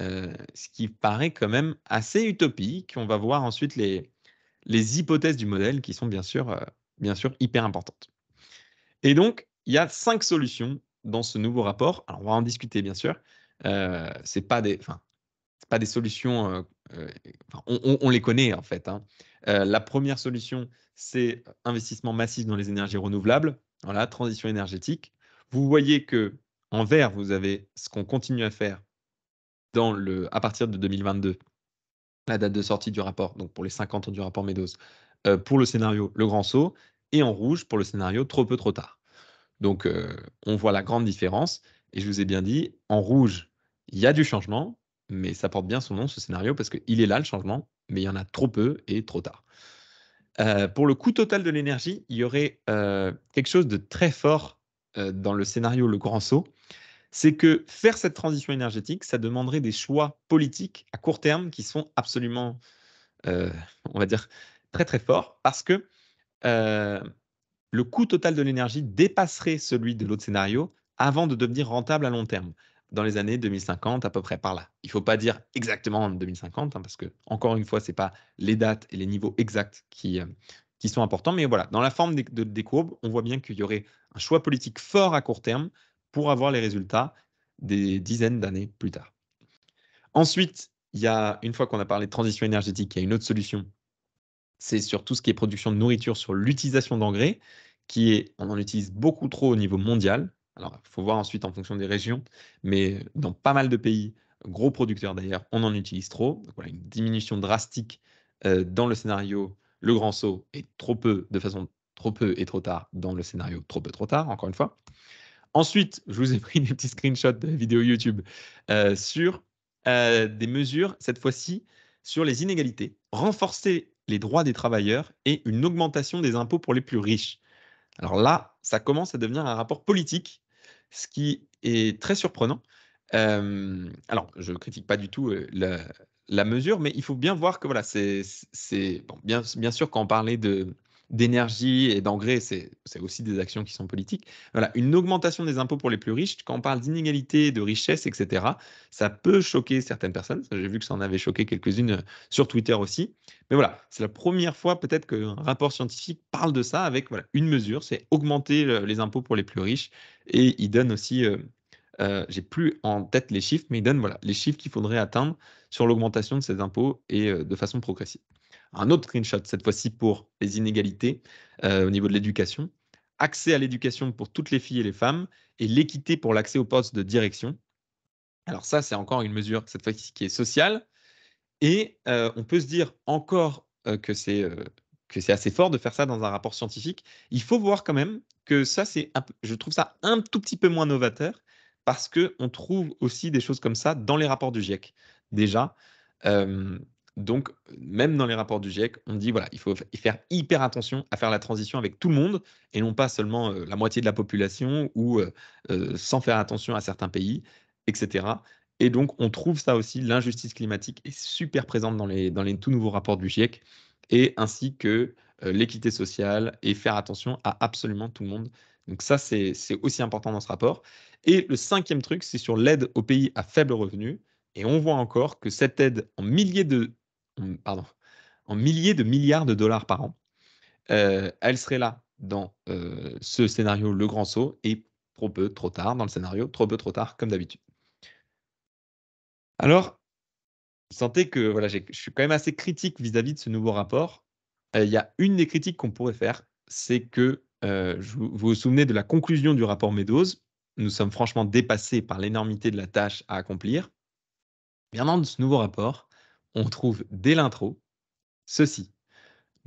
Euh, ce qui paraît quand même assez utopique. On va voir ensuite les, les hypothèses du modèle qui sont bien sûr, euh, bien sûr hyper importantes. Et donc, il y a cinq solutions dans ce nouveau rapport. Alors, on va en discuter, bien sûr. Euh, c'est pas des, pas des solutions. Euh, on, les connaît en fait. Hein. la première solution, c'est investissement massif dans les énergies renouvelables. Voilà, transition énergétique. Vous voyez que en vert, vous avez ce qu'on continue à faire dans le, à partir de 2022, la date de sortie du rapport, donc pour les 50 ans du rapport Meadows, euh, pour le scénario Le Grand Saut, et en rouge pour le scénario Trop peu, trop tard. Donc, euh, on voit la grande différence. Et je vous ai bien dit, en rouge, il y a du changement, mais ça porte bien son nom, ce scénario, parce qu'il est là, le changement, mais il y en a trop peu et trop tard. Euh, pour le coût total de l'énergie, il y aurait quelque chose de très fort dans le scénario Le Grand Saut, c'est que faire cette transition énergétique, ça demanderait des choix politiques à court terme qui sont absolument, euh, on va dire, très très forts, parce que euh, le coût total de l'énergie dépasserait celui de l'autre scénario avant de devenir rentable à long terme, dans les années 2050 à peu près par là. Il ne faut pas dire exactement en 2050, hein, parce que encore une fois, ce n'est pas les dates et les niveaux exacts qui, euh, sont importants, mais voilà, dans la forme des courbes, on voit bien qu'il y aurait un choix politique fort à court terme pour avoir les résultats des dizaines d'années plus tard. Ensuite, il y a, une fois qu'on a parlé de transition énergétique, il y a une autre solution. C'est sur tout ce qui est production de nourriture, sur l'utilisation d'engrais, qui est, on en utilise beaucoup trop au niveau mondial. Alors, il faut voir ensuite en fonction des régions, mais dans pas mal de pays, gros producteurs d'ailleurs, on en utilise trop. Donc, voilà, une diminution drastique euh, dans le scénario Le Grand Saut et trop peu, de façon trop peu et trop tard dans le scénario trop peu, trop tard, encore une fois. Ensuite, je vous ai pris des petits screenshots de vidéos YouTube euh, sur euh, des mesures, cette fois-ci, sur les inégalités, renforcer les droits des travailleurs et une augmentation des impôts pour les plus riches. Alors là, ça commence à devenir un rapport politique, ce qui est très surprenant. Euh, alors, je ne critique pas du tout la, mesure, mais il faut bien voir que, voilà, c'est. Bon, bien, bien sûr, quand on parlait de, d'énergie et d'engrais, c'est aussi des actions qui sont politiques. Voilà, une augmentation des impôts pour les plus riches, quand on parle d'inégalité, de richesse, etc., ça peut choquer certaines personnes. J'ai vu que ça en avait choqué quelques-unes euh, sur Twitter aussi. Mais voilà, c'est la première fois peut-être qu'un rapport scientifique parle de ça avec voilà, une mesure, c'est augmenter les impôts pour les plus riches. Et il donne aussi, euh, n'ai euh, j'ai plus en tête les chiffres, mais il donne voilà, les chiffres qu'il faudrait atteindre sur l'augmentation de ces impôts et euh, de façon progressive un autre screenshot, cette fois-ci pour les inégalités euh, au niveau de l'éducation, accès à l'éducation pour toutes les filles et les femmes, et l'équité pour l'accès aux postes de direction. Alors ça, c'est encore une mesure, cette fois-ci, qui est sociale. Et euh, on peut se dire encore euh, que c'est que c'est assez fort de faire ça dans un rapport scientifique. Il faut voir quand même que ça, c'est je trouve ça un tout petit peu moins novateur parce qu'on trouve aussi des choses comme ça dans les rapports du GIEC déjà. Donc, même dans les rapports du GIEC, on dit voilà, il faut faire hyper attention à faire la transition avec tout le monde et non pas seulement euh, la moitié de la population ou euh, euh, sans faire attention à certains pays, etc. Et donc, on trouve ça aussi, l'injustice climatique est super présente dans les, dans les tout nouveaux rapports du GIEC, et ainsi que l'équité sociale et faire attention à absolument tout le monde. Donc ça, c'est aussi important dans ce rapport. Et le cinquième truc, c'est sur l'aide aux pays à faible revenu. Et on voit encore que cette aide en milliers de pardon, en milliers de milliards de dollars par an, euh, elle serait là dans euh, ce scénario Le Grand Saut et trop peu, trop tard dans le scénario, trop peu, trop tard comme d'habitude. Alors, vous sentez que voilà, je suis quand même assez critique vis-à-vis de ce nouveau rapport. Euh, il y a une des critiques qu'on pourrait faire, c'est que vous vous souvenez de la conclusion du rapport Meadows. Nous sommes franchement dépassés par l'énormité de la tâche à accomplir. Bien dans ce nouveau rapport, on trouve dès l'intro ceci.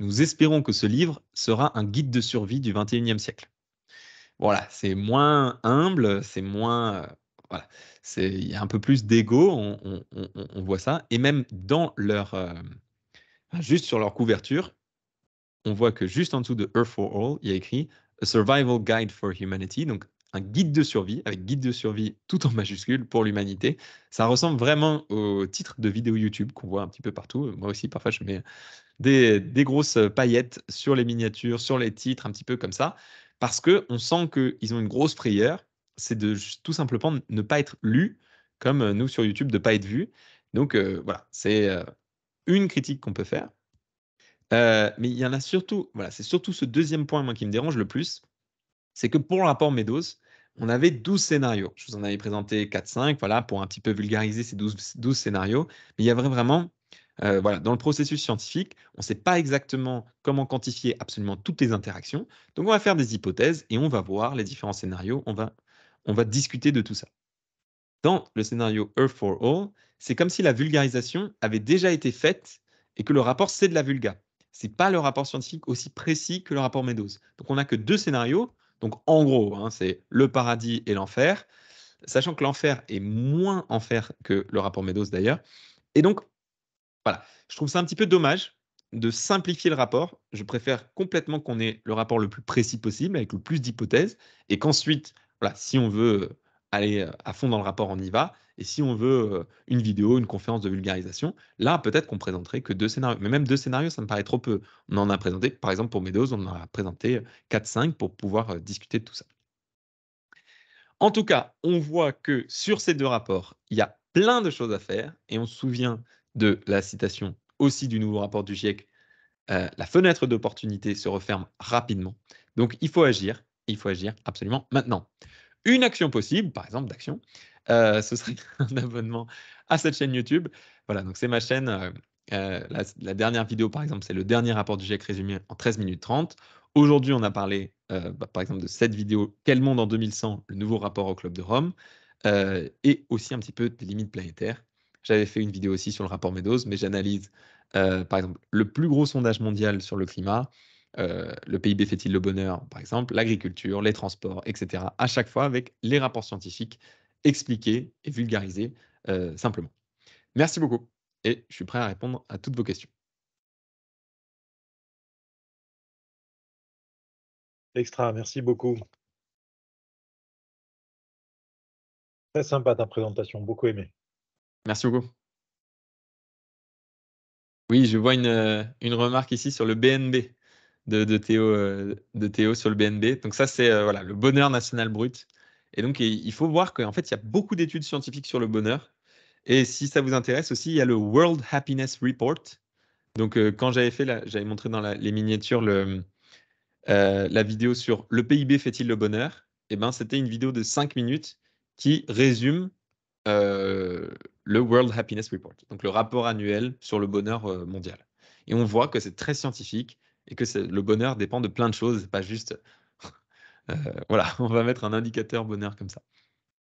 Nous espérons que ce livre sera un guide de survie du 21e siècle. Voilà, c'est moins humble, c'est moins... Euh, voilà, il y a un peu plus d'ego, on, voit ça. Et même dans leur... Euh, juste sur leur couverture, on voit que juste en dessous de Earth for All, il y a écrit A Survival Guide for Humanity, donc un guide de survie, avec guide de survie tout en majuscule pour l'humanité. Ça ressemble vraiment au titre de vidéo YouTube qu'on voit un petit peu partout. Moi aussi, parfois, je mets des, grosses paillettes sur les miniatures, sur les titres, un petit peu comme ça, parce qu'on sent qu'ils ont une grosse prière, C'est de tout simplement ne pas être lu, comme euh, nous sur YouTube, de ne pas être vu. Donc voilà, c'est une critique qu'on peut faire. mais il y en a surtout, voilà, c'est surtout ce deuxième point moi, qui me dérange le plus, c'est que pour le rapport Meadows, on avait 12 scénarios. Je vous en avais présenté 4-5, voilà, pour un petit peu vulgariser ces 12, scénarios. Mais il y a vraiment, euh, voilà, dans le processus scientifique, on ne sait pas exactement comment quantifier absolument toutes les interactions. Donc, on va faire des hypothèses et on va voir les différents scénarios. On va, on va discuter de tout ça. Dans le scénario Earth for All, c'est comme si la vulgarisation avait déjà été faite et que le rapport, c'est de la vulga. Ce n'est pas le rapport scientifique aussi précis que le rapport Meadows. Donc, on n'a que deux scénarios donc en gros, hein, c'est le paradis et l'enfer, sachant que l'enfer est moins enfer que le rapport Médos d'ailleurs. Et donc, voilà, je trouve ça un petit peu dommage de simplifier le rapport. Je préfère complètement qu'on ait le rapport le plus précis possible, avec le plus d'hypothèses, et qu'ensuite, voilà, si on veut euh, aller à fond dans le rapport, on y va. Et si on veut une vidéo, une conférence de vulgarisation, là, peut-être qu'on présenterait que deux scénarios. Mais même deux scénarios, ça me paraît trop peu. On en a présenté, par exemple, pour Médose, on en a présenté 4-5 pour pouvoir discuter de tout ça. En tout cas, on voit que sur ces deux rapports, il y a plein de choses à faire. Et on se souvient de la citation aussi du nouveau rapport du GIEC. la fenêtre d'opportunité se referme rapidement. Donc, il faut agir. Il faut agir absolument maintenant une action possible, par exemple d'action, euh, ce serait un abonnement à cette chaîne YouTube. Voilà, donc c'est ma chaîne. Euh, euh, la, dernière vidéo, par exemple, c'est le dernier rapport du GIEC résumé en 13 minutes 30. Aujourd'hui, on a parlé, bah, par exemple, de cette vidéo Quel monde en 2100, le nouveau rapport au Club de Rome, et aussi un petit peu des limites planétaires. J'avais fait une vidéo aussi sur le rapport Meadows, mais j'analyse, par exemple, le plus gros sondage mondial sur le climat, euh, le PIB fait-il le bonheur, par exemple, l'agriculture, les transports, etc. À chaque fois avec les rapports scientifiques
expliqués et vulgarisés euh, simplement. Merci beaucoup et je suis prêt à répondre à toutes vos questions. Extra, merci beaucoup. Très sympa ta présentation, beaucoup aimé. Merci beaucoup.
Oui, je vois une, euh, une remarque ici sur le BNB de, Théo, euh, de Théo sur le BNB. Donc ça, c'est euh, voilà, le bonheur national brut. Et donc, il faut voir qu'en fait, il y a beaucoup d'études scientifiques sur le bonheur. Et si ça vous intéresse aussi, il y a le World Happiness Report. Donc, euh, quand j'avais fait, j'avais montré dans les miniatures la vidéo sur le PIB fait-il le bonheur Et eh ben, c'était une vidéo de 5 minutes qui résume le World Happiness Report, donc le rapport annuel sur le bonheur mondial. Et on voit que c'est très scientifique, et que le bonheur dépend de plein de choses, pas juste, euh, voilà, on va mettre un indicateur bonheur comme ça.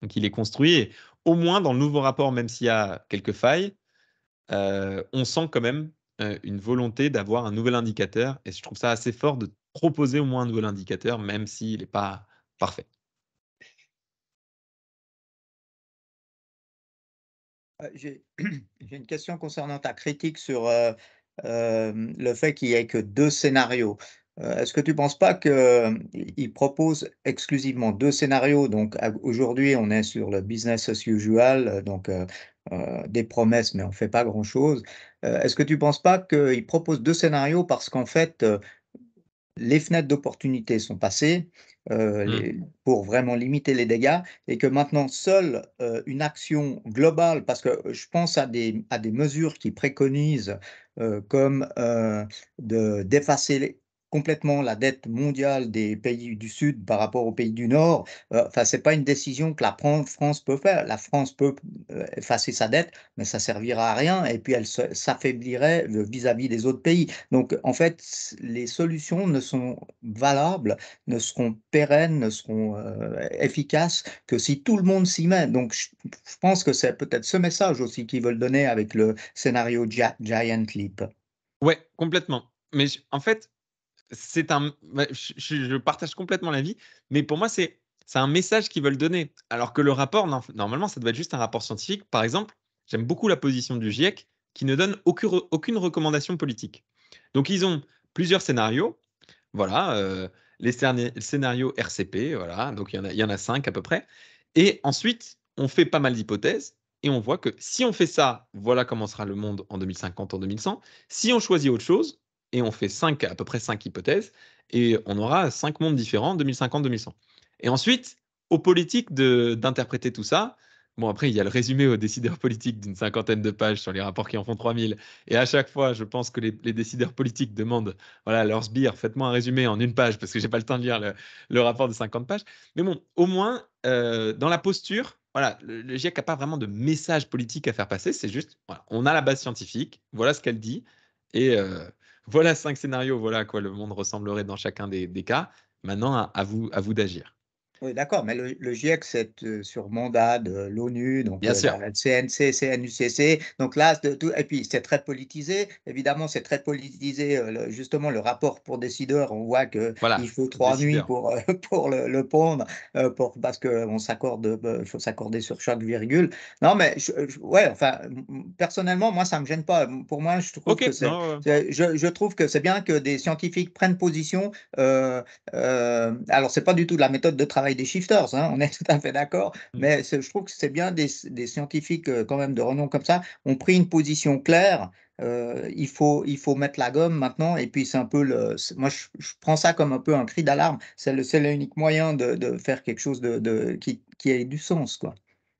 Donc il est construit, et au moins dans le nouveau rapport, même s'il y a quelques failles, euh, on sent quand même euh, une volonté d'avoir un nouvel indicateur, et je trouve ça assez fort de proposer au moins un nouvel indicateur, même s'il n'est pas parfait.
J'ai une question concernant ta critique sur le fait qu'il n'y ait que deux scénarios. Est-ce que tu ne penses pas qu'il propose exclusivement deux scénarios Donc aujourd'hui, on est sur le business as usual, donc des promesses, mais on ne fait pas grand-chose. Est-ce que tu ne penses pas qu'il propose deux scénarios parce qu'en fait, les fenêtres d'opportunité sont passées euh, mmh. pour vraiment limiter les dégâts et que maintenant seule euh, une action globale, parce que euh, je pense à des, à des mesures qui préconisent euh, comme d'effacer complètement la dette mondiale des pays du Sud par rapport aux pays du Nord, euh, enfin, c'est ce n'est pas une décision que la France peut faire. La France peut euh, effacer sa dette, mais ça servira à rien et puis elle s'affaiblirait euh, vis-à-vis des autres pays. Donc, en fait, les solutions ne sont valables, ne seront pérennes, ne seront efficaces que si tout le monde s'y met. Donc, je, pense que c'est peut-être ce message aussi qu'ils veulent donner avec le scénario Giant Leap.
Ouais, complètement. Mais en fait, c'est un, je, partage complètement l'avis, mais pour moi, c'est c'est un message qu'ils veulent donner. Alors que le rapport, normalement, ça doit être juste un rapport scientifique. Par exemple, j'aime beaucoup la position du GIEC qui ne donne aucune, aucune recommandation politique. Donc, ils ont plusieurs scénarios. Voilà, euh, les scénarios RCP, voilà. Donc, il y, en a, il y en a cinq à peu près. Et ensuite, on fait pas mal d'hypothèses et on voit que si on fait ça, voilà comment sera le monde en 2050, en 2100. Si on choisit autre chose, et on fait cinq à peu près cinq hypothèses, et on aura cinq mondes différents, 2050-2100. Et ensuite, aux politiques d'interpréter tout ça. Bon, après, il y a le résumé aux décideurs politiques d'une cinquantaine de pages sur les rapports qui en font 3000. Et à chaque fois, je pense que les, décideurs politiques demandent, voilà, leur sbire, faites-moi un résumé en une page, parce que j'ai pas le temps de lire le, rapport de 50 pages. Mais bon, au moins, euh, dans la posture, voilà, le, GIEC n'a pas vraiment de message politique à faire passer, c'est juste, voilà, on a la base scientifique, voilà ce qu'elle dit, et, euh, voilà cinq scénarios, voilà à quoi le monde ressemblerait dans chacun des, cas. Maintenant, à vous, à vous d'agir.
Oui, d'accord, mais le, GIEC, c'est euh, sur mandat de l'ONU, donc Bien euh, sûr. La CNC, CNUCC. Donc là, tout, et puis c'est très politisé. Évidemment, c'est très politisé. Euh, justement, le rapport pour décideurs, on voit que il faut trois nuits pour, pour le, pondre, pour, parce qu'on s'accorde, faut s'accorder sur chaque virgule. Non, mais ouais, enfin, personnellement, moi, ça me gêne pas. Pour moi, je trouve que c'est, je, trouve que c'est bien que des scientifiques prennent position. alors, c'est pas du tout la méthode de travail des shifters, hein, on est tout à fait d'accord, mmh. mais je trouve que c'est bien des, scientifiques euh, quand même de renom comme ça ont pris une position claire. Euh, il, faut, il faut mettre la gomme maintenant, et puis c'est un peu le. Moi, je, prends ça comme un peu un cri d'alarme. C'est le seul unique moyen de, faire quelque chose de, qui, qui ait du sens, quoi.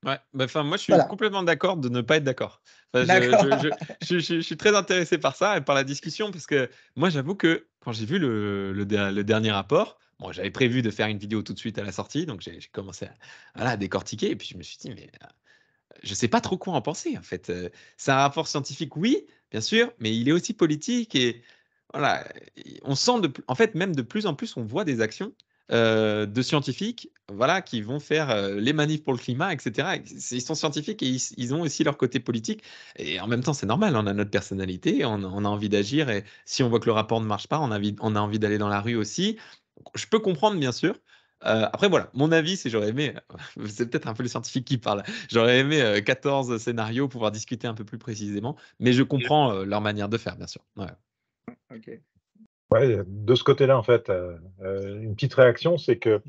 Ouais, enfin, moi je suis complètement d'accord de ne pas être d'accord. je, suis très intéressé par ça et par la discussion parce que moi j'avoue que quand j'ai vu le, dernier rapport, j'avais prévu de faire une vidéo tout de suite à la sortie, donc j'ai commencé à, voilà, décortiquer. Et puis je me suis dit, mais ah, je ne sais pas trop quoi en penser, en fait. Euh, c'est un rapport scientifique, oui, bien sûr, mais il est aussi politique. Et voilà, on sent, de, en fait, même de plus en plus, on voit des actions euh, de scientifiques voilà, qui vont faire euh, les manifs pour le climat, etc. Ils sont scientifiques et ils, ont aussi leur côté politique. Et en même temps, c'est normal, on a notre personnalité, on, on a envie d'agir. Et si on voit que le rapport ne marche pas, on a envie, on a envie d'aller dans la rue aussi je peux comprendre, bien sûr. Euh, après, voilà, mon avis, c'est j'aurais aimé, euh, c'est peut-être un peu le scientifique qui parle, j'aurais aimé 14 euh, scénarios, pouvoir discuter un peu plus précisément, mais je comprends leur manière de faire, bien sûr.
de ce côté-là, en fait, une petite réaction, c'est que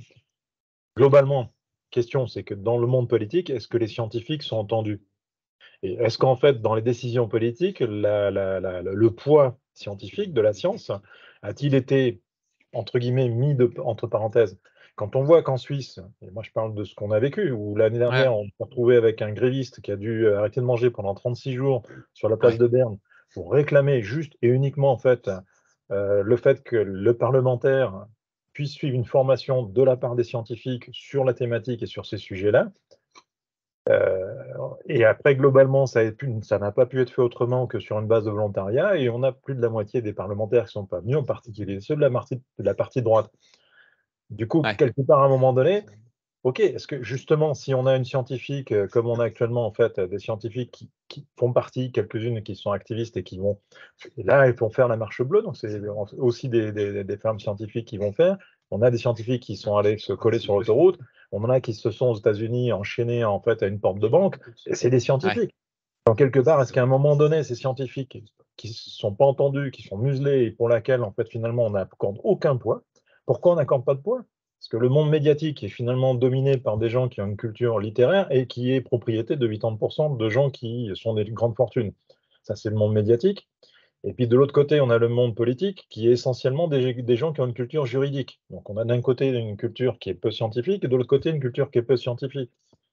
globalement, question, c'est que dans le monde politique, est-ce que les scientifiques sont entendus Et est-ce qu'en fait, dans les décisions politiques, le poids scientifique de la science a-t-il été entre guillemets mis de, entre parenthèses. Quand on voit qu'en Suisse, et moi je parle de ce qu'on a vécu, où l'année dernière on s'est retrouvé avec un gréviste qui a dû euh, arrêter de manger pendant 36 jours sur la place de Berne pour réclamer juste et uniquement en fait euh, le fait que le parlementaire puisse suivre une formation de la part des scientifiques sur la thématique et sur ces sujets-là, euh, et après, globalement, ça n'a pas pu être fait autrement que sur une base de volontariat, et on a plus de la moitié des parlementaires qui ne sont pas venus, en particulier ceux de la, partie, de la partie droite. Du coup, quelque part, à un moment donné, OK, est-ce que justement, si on a une scientifique, euh, comme on a actuellement en fait des scientifiques qui, font partie, quelques-unes qui sont activistes et qui vont, et là, ils vont faire la marche bleue, donc c'est aussi des, des, des, femmes scientifiques qui vont faire. On a des scientifiques qui sont allés se coller sur l'autoroute. On en a qui se sont aux États-Unis enchaînés en fait à une porte de banque. C'est des scientifiques. Dans Donc quelque part, est-ce qu'à un moment donné, ces scientifiques qui ne sont pas entendus, qui sont muselés et pour laquelle en fait finalement on n'accorde aucun poids, pourquoi on n'accorde pas de poids Parce que le monde médiatique est finalement dominé par des gens qui ont une culture littéraire et qui est propriété de 80% de gens qui sont des grandes fortunes. Ça, c'est le monde médiatique. Et puis de l'autre côté, on a le monde politique qui est essentiellement des, gens qui ont une culture juridique. Donc on a d'un côté une culture qui est peu scientifique et de l'autre côté une culture qui est peu scientifique.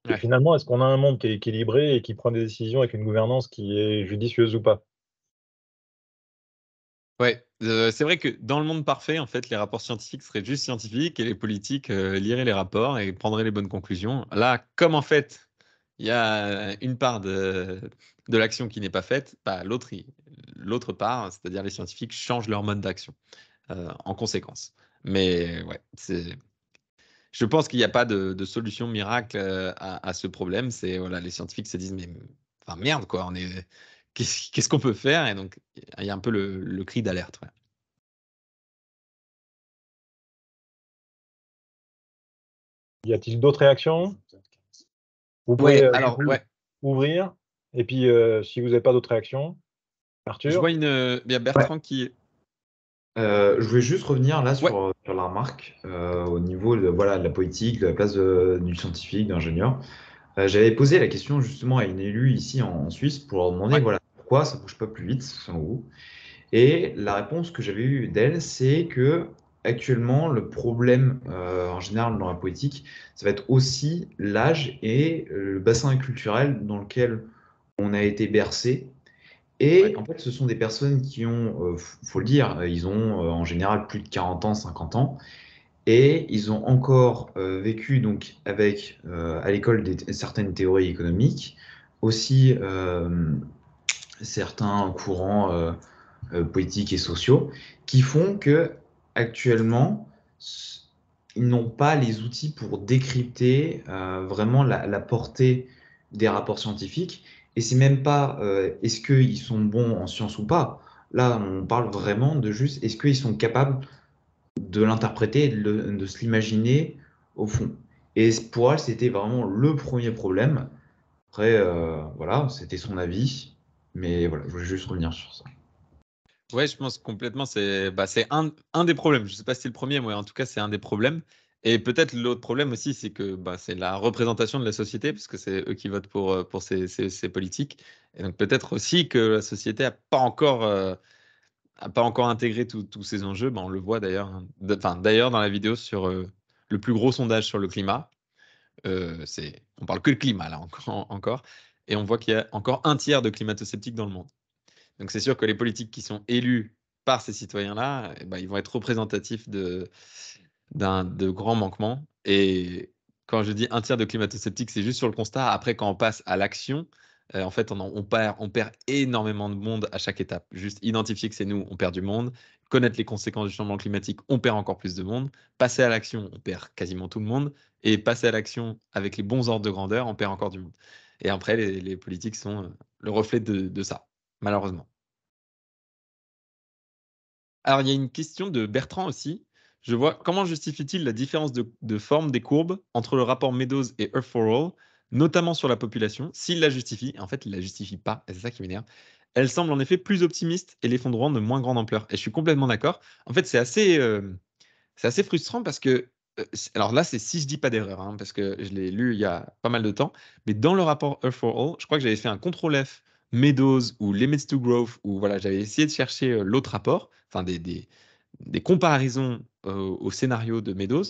Et finalement, est-ce qu'on a un monde qui est équilibré et qui prend des décisions avec une gouvernance qui est judicieuse ou pas
Ouais, euh, c'est vrai que dans le monde parfait, en fait, les rapports scientifiques seraient juste scientifiques et les politiques euh, liraient les rapports et prendraient les bonnes conclusions. Là, comme en fait, il y a une part de, de l'action qui n'est pas faite, bah, l'autre part, c'est-à-dire les scientifiques, changent leur mode d'action euh, en conséquence. Mais ouais, je pense qu'il n'y a pas de, solution miracle euh, à, ce problème. C'est voilà, les scientifiques se disent mais enfin merde quoi, on est qu'est-ce qu'on peut faire Et donc
il y a un peu le, cri d'alerte. Y a-t-il d'autres réactions Vous pouvez euh, alors,
ouvrir et puis, euh, si vous n'avez pas d'autres réactions, Arthur Je
vois une, il y a Bertrand qui. Euh, je voulais juste revenir là sur, euh, la remarque au niveau de, voilà, la politique, de la place du scientifique, d'ingénieur. Euh, J'avais posé la question justement à une élue ici en, Suisse pour leur demander pourquoi ça ne bouge pas plus vite, selon vous. Et la réponse que j'avais eue d'elle, c'est que actuellement, le problème en général dans la politique, ça va être aussi l'âge et le bassin culturel dans lequel on a été bercé. Et en fait, ce sont des personnes qui ont, il euh, faut le dire, ils ont euh, en général plus de 40 ans, 50 ans, et ils ont encore euh, vécu donc avec à l'école certaines théories économiques, aussi certains courants politiques et sociaux, qui font que actuellement ils n'ont pas les outils pour décrypter vraiment la portée des rapports scientifiques et c'est même pas euh, est-ce qu'ils sont bons en sciences ou pas. Là, on parle vraiment de juste est-ce qu'ils sont capables de l'interpréter, de, se l'imaginer au fond. Et pour elle, c'était vraiment le premier problème. Après, euh, voilà, c'était son avis. Mais voilà, je voulais juste revenir sur ça.
Ouais, je pense complètement. C'est bah, un, un, des problèmes. Je ne sais pas si c'est le premier, mais en tout cas, c'est un des problèmes. Et peut-être l'autre problème aussi, c'est que bah, c'est la représentation de la société, parce que c'est eux qui votent pour, euh, pour ces, ces, politiques. Et donc peut-être aussi que la société n'a pas encore... Euh, pas encore intégré tous ces enjeux, bah, on le voit d'ailleurs hein, enfin, d'ailleurs dans la vidéo sur euh, le plus gros sondage sur le climat. Euh, c'est, on parle que le climat là encore, encore et on voit qu'il y a encore un tiers de climato-sceptiques dans le monde. Donc c'est sûr que les politiques qui sont élus par ces citoyens-là, eh ben, ils vont être représentatifs de, de grands manquements. Et quand je dis un tiers de climato-sceptiques, c'est juste sur le constat. Après, quand on passe à l'action, euh, en fait, on, perd, on perd énormément de monde à chaque étape. Juste identifier que c'est nous, on perd du monde. Connaître les conséquences du changement climatique, on perd encore plus de monde. Passer à l'action, on perd quasiment tout le monde. Et passer à l'action avec les bons ordres de grandeur, on perd encore du monde. Et après, les, politiques sont euh, le reflet de, de ça, malheureusement. Alors, il y a une question de Bertrand aussi, je vois comment justifie-t-il la différence de, forme des courbes entre le rapport Meadows et Earth for All, notamment sur la population, s'il la justifie. En fait, il la justifie pas, c'est ça qui m'énerve. Elle semble en effet plus optimiste et l'effondrement de moins grande ampleur. Et je suis complètement d'accord. En fait, c'est assez, euh, c'est assez frustrant parce que euh, alors là, c'est si je dis pas d'erreur, hein, parce que je l'ai lu il y a pas mal de temps, mais dans le rapport Earth for All, je crois que j'avais fait un contrôle F, Meadows ou Limits to Growth, où voilà, j'avais essayé de chercher euh, l'autre rapport, enfin des, des, des, comparaisons au scénario de Meadows.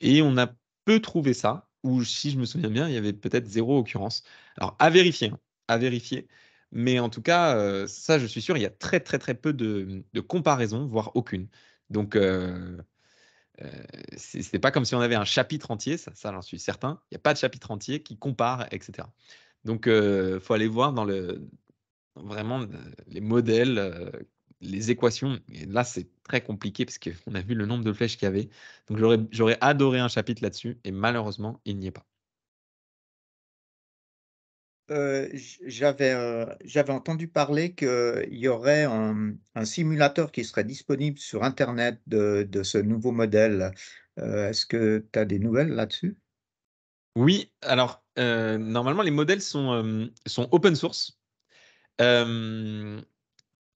Et on a peu trouvé ça, ou si je me souviens bien, il y avait peut-être zéro occurrence. Alors, à vérifier, hein, à vérifier. Mais en tout cas, euh, ça, je suis sûr, il y a très, très, très peu de, de comparaisons, voire aucune. Donc, euh, euh, c'est pas comme si on avait un chapitre entier, ça, ça j'en suis certain. Il n'y a pas de chapitre entier qui compare, etc. Donc, il euh, faut aller voir dans le, vraiment euh, les modèles les équations. Et là, c'est très compliqué parce qu'on a vu le nombre de flèches qu'il y avait. Donc, j'aurais adoré un chapitre là-dessus et malheureusement, il n'y est pas.
Euh, euh, j'avais entendu parler qu'il y aurait un, simulateur qui serait disponible sur Internet de, ce nouveau modèle. Euh, est-ce que tu as des nouvelles là-dessus
Oui, alors normalement les modèles sont, open source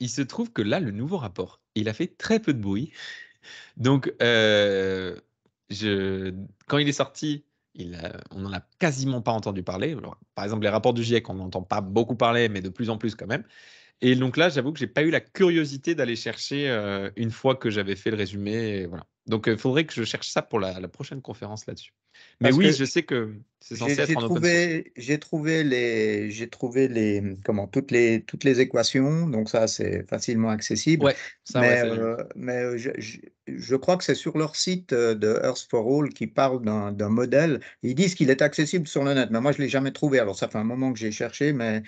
il se trouve que là, le nouveau rapport, il a fait très peu de bruit. Donc, euh, quand il est sorti, on n'en a quasiment pas entendu parler. par exemple, les rapports du GIEC, on n'entend pas beaucoup parler, mais de plus en plus quand même. Et donc là, j'avoue que j'ai pas eu la curiosité d'aller chercher euh, une fois que j'avais fait le résumé. Voilà. Donc, il faudrait que je cherche ça pour la, prochaine conférence là-dessus. Mais oui, je sais que c'est censé être en
trouvé, J'ai trouvé les, j'ai trouvé les, mmh, comment, toutes les, toutes les équations. Donc ça, c'est facilement accessible. mais, euh, je, crois que c'est sur leur site de Earth for All qui parle d'un modèle. Ils disent qu'il est accessible sur le net, mais moi je l'ai jamais trouvé. Alors ça fait un moment que j'ai cherché, mais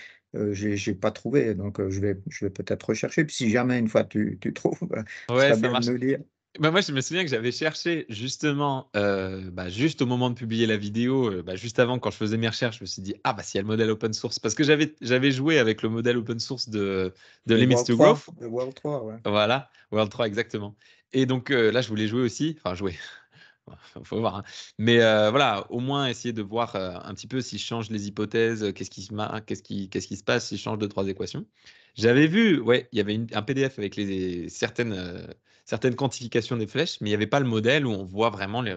j'ai je n'ai pas trouvé. Donc je vais, je vais peut-être rechercher. Puis si jamais une fois tu, trouves, euh, ouais, ça, va lire.
Bah, moi, je me souviens que j'avais cherché justement, euh, bah, juste au moment de publier la vidéo, euh, bah, juste avant quand je faisais mes recherches, je me suis dit ah bah s'il y a le modèle open source parce que j'avais j'avais joué avec le modèle open source de de Limits to Growth.
De World 3,
Voilà, World 3 exactement. Et donc euh, là, je voulais jouer aussi, enfin jouer. Faut voir. Hein. Mais voilà, au moins essayer de voir un petit peu si je change les hypothèses, qu'est-ce qui, qu'est-ce qui, qu'est-ce qui se passe si je change deux trois équations. J'avais vu, ouais, il y avait un PDF avec les certaines certaines quantifications des flèches, mais il n'y avait pas le modèle où on voit vraiment la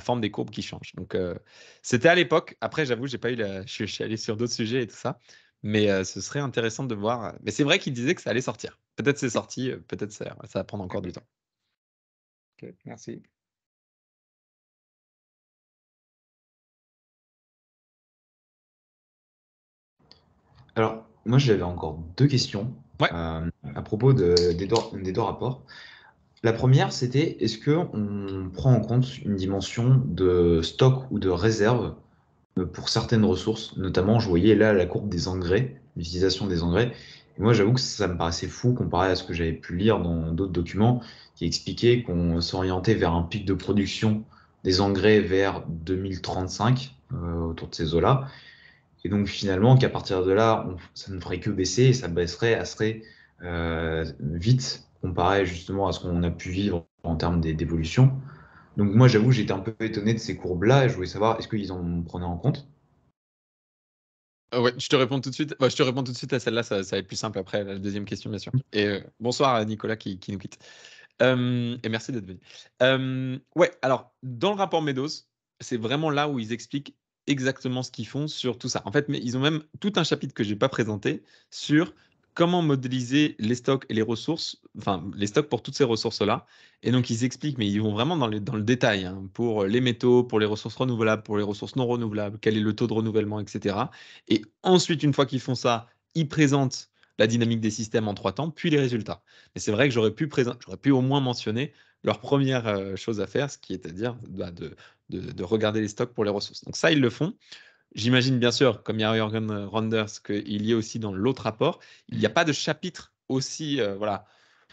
forme des courbes qui change. Donc, euh, c'était à l'époque. Après, j'avoue, j'ai pas eu la... je, suis allé sur d'autres sujets et tout ça. Mais euh, ce serait intéressant de voir. Euh, mais c'est vrai qu'il disait que ça allait sortir.
Peut-être c'est sorti, peut-être ça, ça va prendre encore du temps. merci. Alors, moi, j'avais encore deux questions à
propos des, deux, rapports. La première, c'était est-ce qu'on prend en compte une dimension de stock ou de réserve euh, pour certaines ressources, notamment je voyais là la courbe des engrais, l'utilisation des engrais. Et moi j'avoue que ça me paraissait fou comparé à ce que j'avais pu lire dans d'autres documents qui expliquaient qu'on s'orientait vers un pic de production des engrais vers 2035 euh, autour de ces eaux-là. Et donc finalement qu'à partir de là, ça ne ferait que baisser et ça baisserait assez euh, vite comparé justement à ce qu'on a pu vivre en termes d'évolution. Donc moi, j'avoue, j'étais un peu étonné de ces courbes-là et je voulais savoir, est-ce qu'ils en prenaient en compte
euh, ouais, je te réponds tout de suite. Bah, je te réponds tout de suite à celle-là, ça, ça, va être plus simple après la deuxième question, bien sûr. Et euh, bonsoir à Nicolas qui, qui nous quitte. Euh, et merci d'être venu. Euh, ouais, alors dans le rapport Meadows, c'est vraiment là où ils expliquent exactement ce qu'ils font sur tout ça. En fait, mais ils ont même tout un chapitre que j'ai pas présenté sur comment modéliser les stocks et les ressources, enfin les stocks pour toutes ces ressources-là. Et donc ils expliquent, mais ils vont vraiment dans, le détail, hein, pour les métaux, pour les ressources renouvelables, pour les ressources non renouvelables, quel est le taux de renouvellement, etc. Et ensuite, une fois qu'ils font ça, ils présentent la dynamique des systèmes en trois temps, puis les résultats. Mais c'est vrai que j'aurais pu, au moins mentionner leur première euh, chose à faire, ce qui est à dire bah, de, de regarder les stocks pour les ressources. Donc ça, ils le font. J'imagine bien sûr, comme il y a qu'il y ait aussi dans l'autre rapport. Il n'y a mm. pas de chapitre aussi, euh, voilà,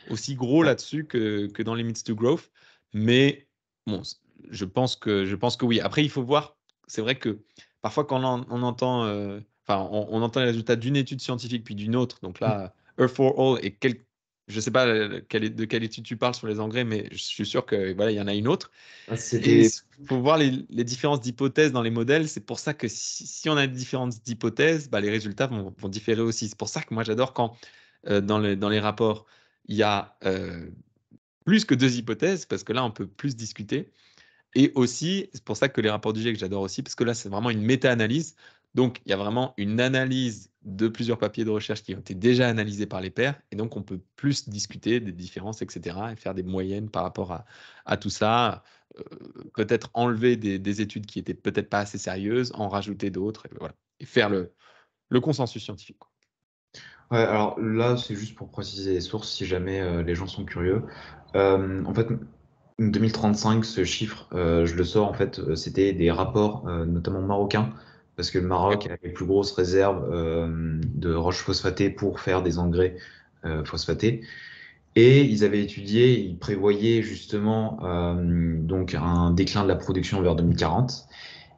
aussi gros là-dessus que, que, dans Limits to Growth. Mais bon, je pense que, je pense que oui. Après, il faut voir, c'est vrai que parfois quand on, entend, euh, enfin, on, entend les résultats d'une étude scientifique puis d'une autre, donc là, mm. Earth for All est quelques je ne sais pas euh, de quelle étude tu parles sur les engrais, mais je suis sûr qu'il voilà, y en a une autre.
Ah, il
faut voir les, différences d'hypothèses dans les modèles. C'est pour ça que si, on a différentes hypothèses, d'hypothèses, bah, les résultats vont, différer aussi. C'est pour ça que moi, j'adore quand euh, dans, les, dans les rapports, il y a euh, plus que deux hypothèses, parce que là, on peut plus discuter. Et aussi, c'est pour ça que les rapports du GIEC, j'adore aussi, parce que là, c'est vraiment une méta-analyse. Donc, il y a vraiment une analyse de plusieurs papiers de recherche qui ont été déjà analysés par les pairs, et donc on peut plus discuter des différences, etc., et faire des moyennes par rapport à, tout ça, euh, peut-être enlever des, études qui étaient peut-être pas assez sérieuses, en rajouter d'autres, et, ben faire le, consensus scientifique.
alors là, c'est juste pour préciser les sources, si jamais euh, les gens sont curieux. Euh, en fait, 2035, ce chiffre, je le sors, en fait, c'était des rapports, notamment marocains, parce que le Maroc avait les plus grosses réserves euh, de roches phosphatées pour faire des engrais euh, phosphatés. Et ils avaient étudié, ils prévoyaient justement euh, donc un déclin de la production vers 2040.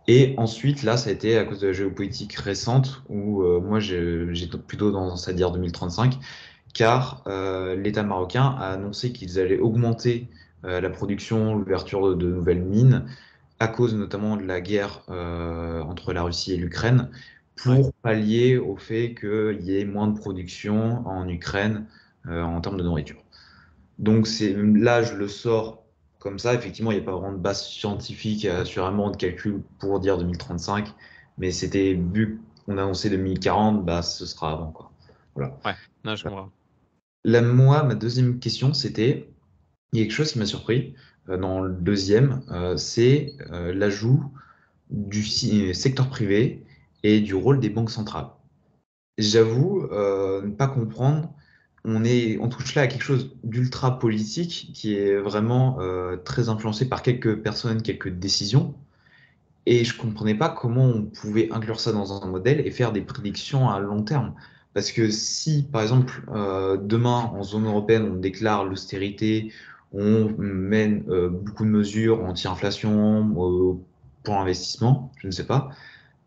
Et ensuite, là, ça a été à cause de la géopolitique récente, où moi j'étais plutôt dans à dire 2035, car l'État marocain a annoncé qu'ils allaient augmenter la production, l'ouverture de, nouvelles mines, à cause notamment de la guerre euh, entre la Russie et l'Ukraine, pour pallier au fait qu'il y ait moins de production en Ukraine euh, en termes de nourriture. Donc là, je le sors comme ça. Effectivement, il n'y a pas vraiment de base scientifique, euh, sur un moment de calcul pour dire 2035. Mais c'était, vu qu'on annonçait 2040, bah, ce sera avant. Quoi. Voilà. Ouais, non, je comprends. moi, ma deuxième question, c'était il y a quelque chose qui m'a surpris. Euh, dans le deuxième, euh, c'est euh, l'ajout du secteur privé et du rôle des banques centrales. J'avoue ne pas comprendre on, est, on, touche là à quelque chose d'ultra politique qui est vraiment très influencé par quelques personnes, quelques décisions. Et je ne comprenais pas comment on pouvait inclure ça dans un modèle et faire des prédictions à long terme. Parce que si, par exemple, demain, en zone européenne, on déclare l'austérité on mène euh, beaucoup de mesures anti-inflation, euh, pour investissement je ne sais pas.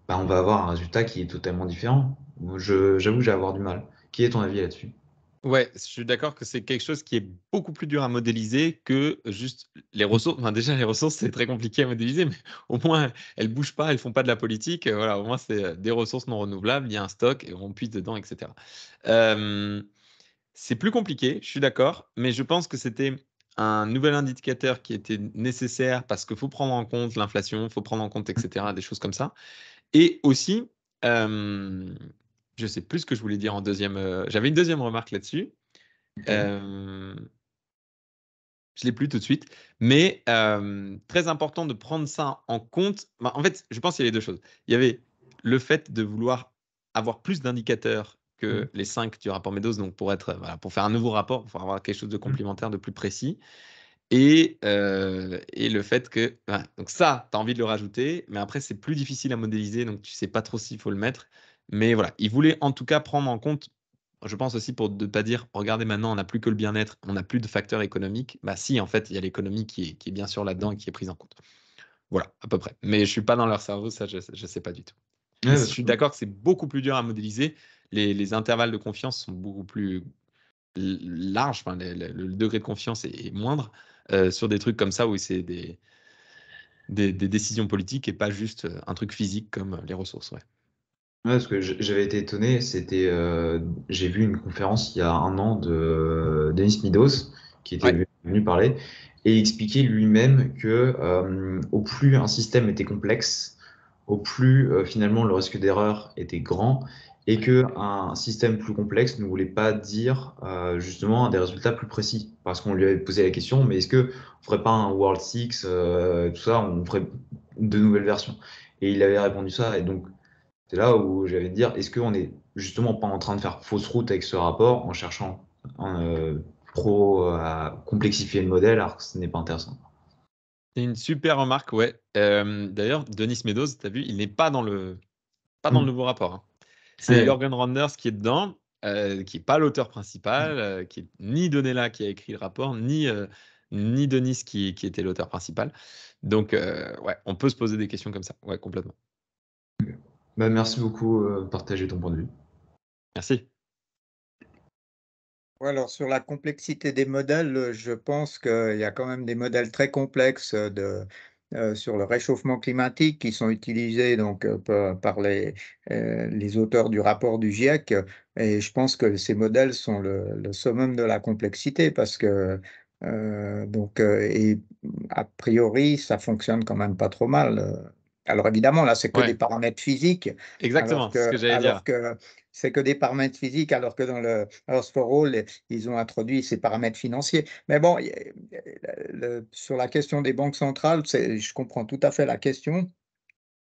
Bah, on va avoir un résultat qui est totalement différent. J'avoue, j'ai avoir du mal. Qui est ton avis là-dessus Ouais, je suis d'accord
que c'est quelque chose qui est beaucoup plus dur à modéliser que juste les ressources. déjà, les ressources, c'est très compliqué à modéliser, mais au moins, elles ne bougent pas, elles ne font pas de la politique. Euh, voilà, au moins, c'est des ressources non renouvelables, il y a un stock et on puise dedans, etc. c'est plus compliqué, je suis d'accord, mais je pense que c'était un nouvel indicateur qui était nécessaire parce qu'il faut prendre en compte l'inflation, il faut prendre en compte, etc., mmh. des choses comme ça. Et aussi, euh, je sais plus ce que je voulais dire en deuxième. Euh, j'avais une deuxième remarque là-dessus. Euh, je l'ai plus tout de suite, mais très important de prendre ça en compte. en fait, je pense qu'il y avait deux choses. Il y avait le fait de vouloir avoir plus d'indicateurs que mmh. les 5 du rapport Meadows, donc pour, être, voilà, pour faire un nouveau rapport, pour avoir quelque chose de mmh. complémentaire, de plus précis. Et, euh, et le fait que. donc, ça, tu as envie de le rajouter, mais après, c'est plus difficile à modéliser, donc tu sais pas trop s'il faut le mettre. Mais voilà, ils voulaient en tout cas prendre en compte, je pense aussi pour ne pas dire, regardez, maintenant, on n'a plus que le bien-être, on n'a plus de facteurs économiques. Bah, si, en fait, il y a l'économie qui est, qui est bien sûr là-dedans mmh. et qui est prise en compte. Voilà, à peu près. Mais je suis pas dans leur cerveau, ça, je ne sais pas du tout. je suis d'accord que c'est beaucoup plus dur à modéliser les, intervalles de confiance sont beaucoup plus larges, le, degré de confiance est, moindre euh, sur des trucs comme ça où c'est des, des, des, décisions politiques et pas juste euh, un truc physique comme euh, les ressources. Ouais.
Ouais, ce que j'avais été étonné, c'était j'ai vu une conférence il y a un an de Denis Midos qui était venu parler et expliquer lui-même que au plus un système était complexe, au plus finalement le risque d'erreur était grand et qu'un système plus complexe ne voulait pas dire euh, justement des résultats plus précis. Parce qu'on lui avait posé la question, mais est-ce qu'on ne ferait pas un World 6, euh, tout ça, on ferait de nouvelles versions Et il avait répondu ça, et donc c'est là où j'avais dire, est-ce qu'on n'est justement pas en train de faire fausse route avec ce rapport en cherchant trop euh, pro à complexifier le modèle alors que ce n'est pas intéressant C'est une super
remarque, ouais. D'ailleurs, Denis Meadows, tu as vu, il n'est pas dans le, pas dans le mm. nouveau rapport. Hein. C'est Jorgen Randers qui est dedans, euh, qui n'est pas l'auteur principal, mm. euh, qui est ni Donella qui a écrit le rapport, ni, euh, ni Denis qui, était l'auteur principal. Donc, ouais, on peut se poser des questions comme ça, ouais, complètement.
Bah, merci beaucoup de partager ton point de vue. Merci.
Alors sur la complexité des modèles, je pense qu'il y a quand même des modèles très complexes de, euh, sur le réchauffement climatique qui sont utilisés donc, euh, par les, euh, les, auteurs du rapport du GIEC. Et je pense que ces modèles sont le, le summum de la complexité parce que, donc, et a priori, ça fonctionne quand même pas trop mal. Alors évidemment, là, c'est que des paramètres physiques. Exactement, que, ce que j'allais dire. Que, c'est que des paramètres physiques, alors que dans le Earth for All, ils ont introduit ces paramètres financiers. Mais bon, sur la question des banques centrales, je comprends tout à fait la question,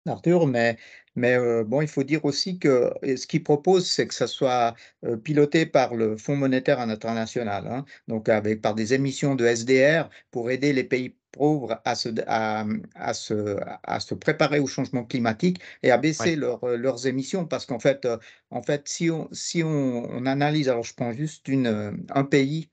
Arthur, mais, mais euh, bon, il faut dire aussi que ce qu'ils proposent, c'est que ça soit euh, piloté par le Fonds monétaire international, hein, donc avec, par des émissions de SDR pour aider les pays pauvres à se, à, à, se, préparer au changement climatique et à baisser euh, leurs émissions. Parce qu'en fait, euh, en fait, si, on, si on, analyse, alors je prends juste une, euh, un pays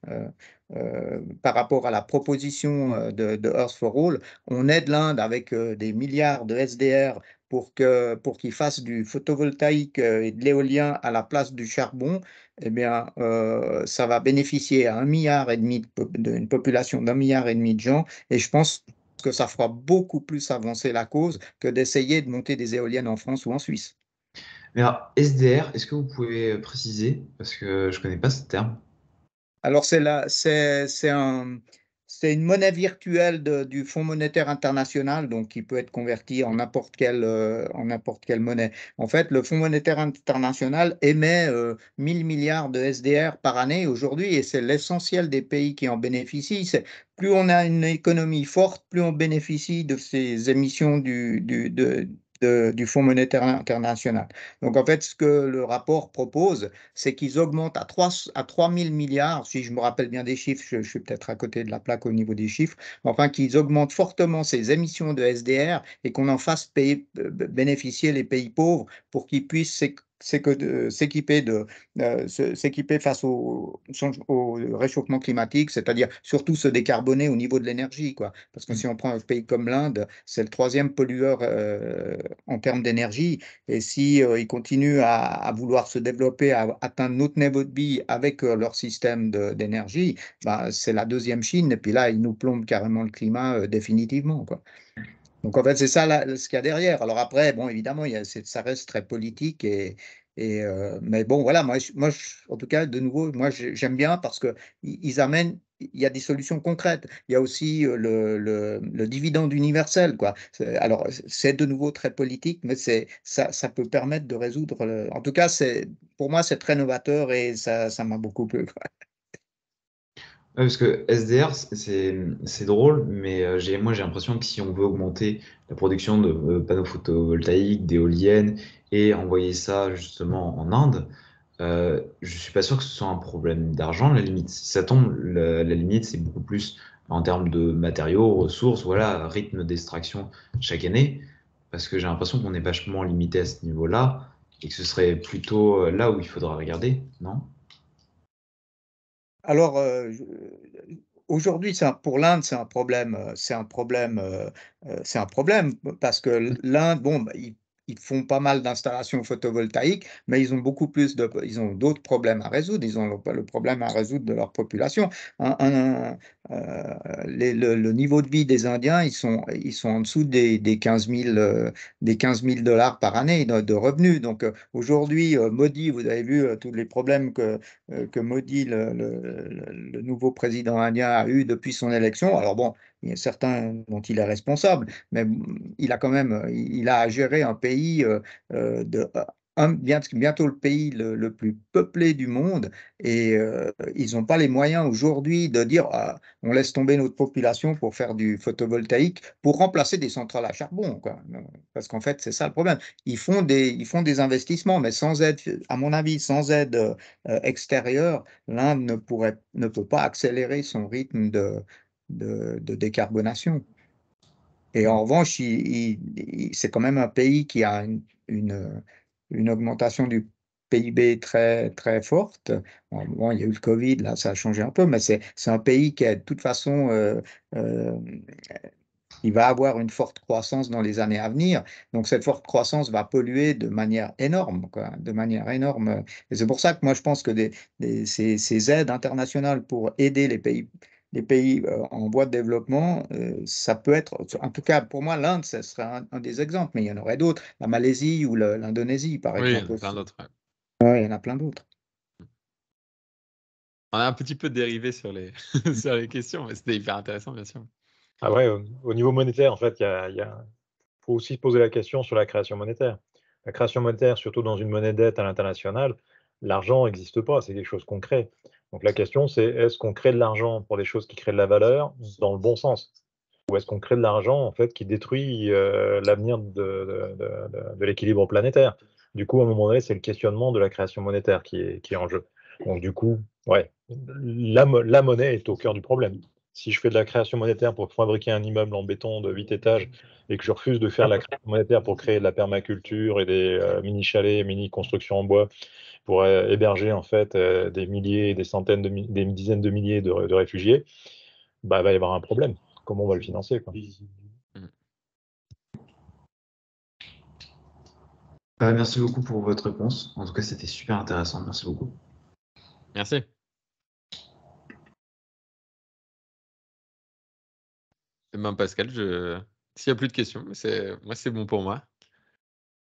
par rapport à la proposition mmh. de, de, Earth for All, on aide l'Inde avec des milliards de SDR pour qu'ils pour fassent du photovoltaïque euh, et de l'éolien à la place du charbon, eh bien, euh, ça va bénéficier à un milliard et demi d'une population d'un milliard et demi de gens. Et je pense que ça fera beaucoup plus avancer la cause que d'essayer de monter des éoliennes en France ou en Suisse.
alors, SDR, est-ce que vous pouvez euh, préciser Parce que je ne connais pas ce terme. Alors,
c'est un, c'est une monnaie virtuelle du Fonds monétaire international, donc qui peut être convertie en n'importe quelle, euh, quelle monnaie. En fait, le Fonds monétaire international émet 1000 euh, milliards de SDR par année aujourd'hui, et c'est l'essentiel des pays qui en bénéficient. plus on a une économie forte, plus on bénéficie de ces émissions du, du, de, du Fonds monétaire international. Donc en fait, ce que le rapport propose, c'est qu'ils augmentent à 3, à 000 milliards, si je me rappelle bien des chiffres, je, suis peut-être à côté de la plaque au niveau des chiffres, enfin qu'ils augmentent fortement ces émissions de SDR et qu'on en fasse bénéficier les pays pauvres pour qu'ils puissent c'est que de, s'équiper de euh, s'équiper face au, réchauffement climatique, c'est-à-dire surtout se décarboner au niveau de l'énergie, quoi. Parce que mmh. si on prend un pays comme l'Inde, c'est le troisième pollueur euh, en termes d'énergie, et si euh, ils continuent à, vouloir se développer, à atteindre notre niveau de vie avec leur système d'énergie, bah, c'est la deuxième Chine, et puis là ils nous plombent carrément le climat définitivement, quoi. Donc en fait, c'est ça ce qu'il y a derrière. Alors après, bon, évidemment, ça reste très politique et, et euh, mais bon, voilà, moi, moi en tout cas, de nouveau, moi, j'aime bien parce que ils amènent. Il y a des solutions concrètes. Il y a aussi euh, le, dividende universel, quoi. Alors, c'est de nouveau très politique, mais c'est ça, ça peut permettre de résoudre. en tout cas, c'est pour moi, c'est très novateur et ça, m'a beaucoup plu
parce que SDR, c'est drôle, mais euh, moi j'ai l'impression que si on veut augmenter la production de euh, panneaux photovoltaïques, d'éoliennes et envoyer ça justement en Inde, euh, je suis pas sûr que ce soit un problème d'argent. La limite, si ça tombe, la, la limite c'est beaucoup plus en termes de matériaux, ressources, voilà, rythme d'extraction chaque année, parce que j'ai l'impression qu'on est vachement limité à ce niveau-là et que ce serait plutôt euh, là où il faudra regarder, non
alors, euh, aujourd'hui, pour l'Inde, c'est un problème, euh, c'est un problème, euh, c'est un problème parce que mmh. l'Inde, bon, bah, ils font pas mal d'installations photovoltaïques, mais ils ont beaucoup plus de, ils ont d'autres problèmes à résoudre. Ils ont le, le, problème à résoudre de leur population. Euh, le, niveau de vie des Indiens, ils sont, ils sont en dessous des, des 15 000, euh, des dollars par année de, revenus. Donc euh, aujourd'hui, Modi, vous avez vu tous les problèmes que, que Modi, le, le nouveau président indien, a eu depuis son élection. Alors bon, il y a certains dont il est responsable, mais il a quand même, il a à gérer un pays euh, euh, de euh, bientôt le pays le, plus peuplé du monde et ils n'ont pas les moyens aujourd'hui de dire ah, on laisse tomber notre population pour faire du photovoltaïque pour remplacer des centrales à charbon quoi. parce qu'en fait c'est ça le problème ils font des ils font des investissements mais sans aide à mon avis sans aide extérieure l'Inde ne pourrait ne peut pas accélérer son rythme de de, décarbonation. Et en revanche, c'est quand même un pays qui a une, une, augmentation du PIB très, très forte. Bon, il y a eu le Covid, là, ça a changé un peu, mais c'est un pays qui, de toute façon, euh, euh, il va avoir une forte croissance dans les années à venir. Donc, cette forte croissance va polluer de manière énorme, de manière énorme. Et c'est pour ça que moi, je pense que ces, aides internationales pour aider les pays les pays euh, en voie de développement, euh, ça peut être, en tout cas pour moi, l'Inde, ce serait un, des exemples, mais il y en aurait d'autres, la Malaisie ou l'Indonésie, par exemple. Oui, il y en a plein d'autres. Oui, il y en a plein d'autres.
On a un petit peu dérivé sur les, sur les questions, mais c'était hyper intéressant, bien sûr.
Ah ouais, euh, au, niveau monétaire, en fait, il y a, faut aussi se poser la question sur la création monétaire. La création monétaire, surtout dans une monnaie dette à l'international, l'argent n'existe pas, c'est quelque chose qu'on crée. Donc la question, c'est est-ce qu'on crée de l'argent pour des choses qui créent de la valeur dans le bon sens Ou est-ce qu'on crée de l'argent en fait qui détruit euh, l'avenir de, l'équilibre planétaire Du coup, à un moment donné, c'est le questionnement de la création monétaire qui est, en jeu. Donc du coup, ouais, la, la monnaie est au cœur du problème si je fais de la création monétaire pour fabriquer un immeuble en béton de 8 étages et que je refuse de faire de la création monétaire pour créer de la permaculture et des euh, mini chalets, mini constructions en bois pour euh, héberger en fait euh, des milliers, des centaines, de des dizaines de milliers de, réfugiés, bah, il va y avoir un problème. Comment on va le financer
bah, Merci beaucoup pour votre réponse.
En tout cas, c'était super intéressant. Merci beaucoup. Merci. Même eh ben, Pascal, je... s'il n'y a plus de questions, c'est... moi c'est bon pour moi.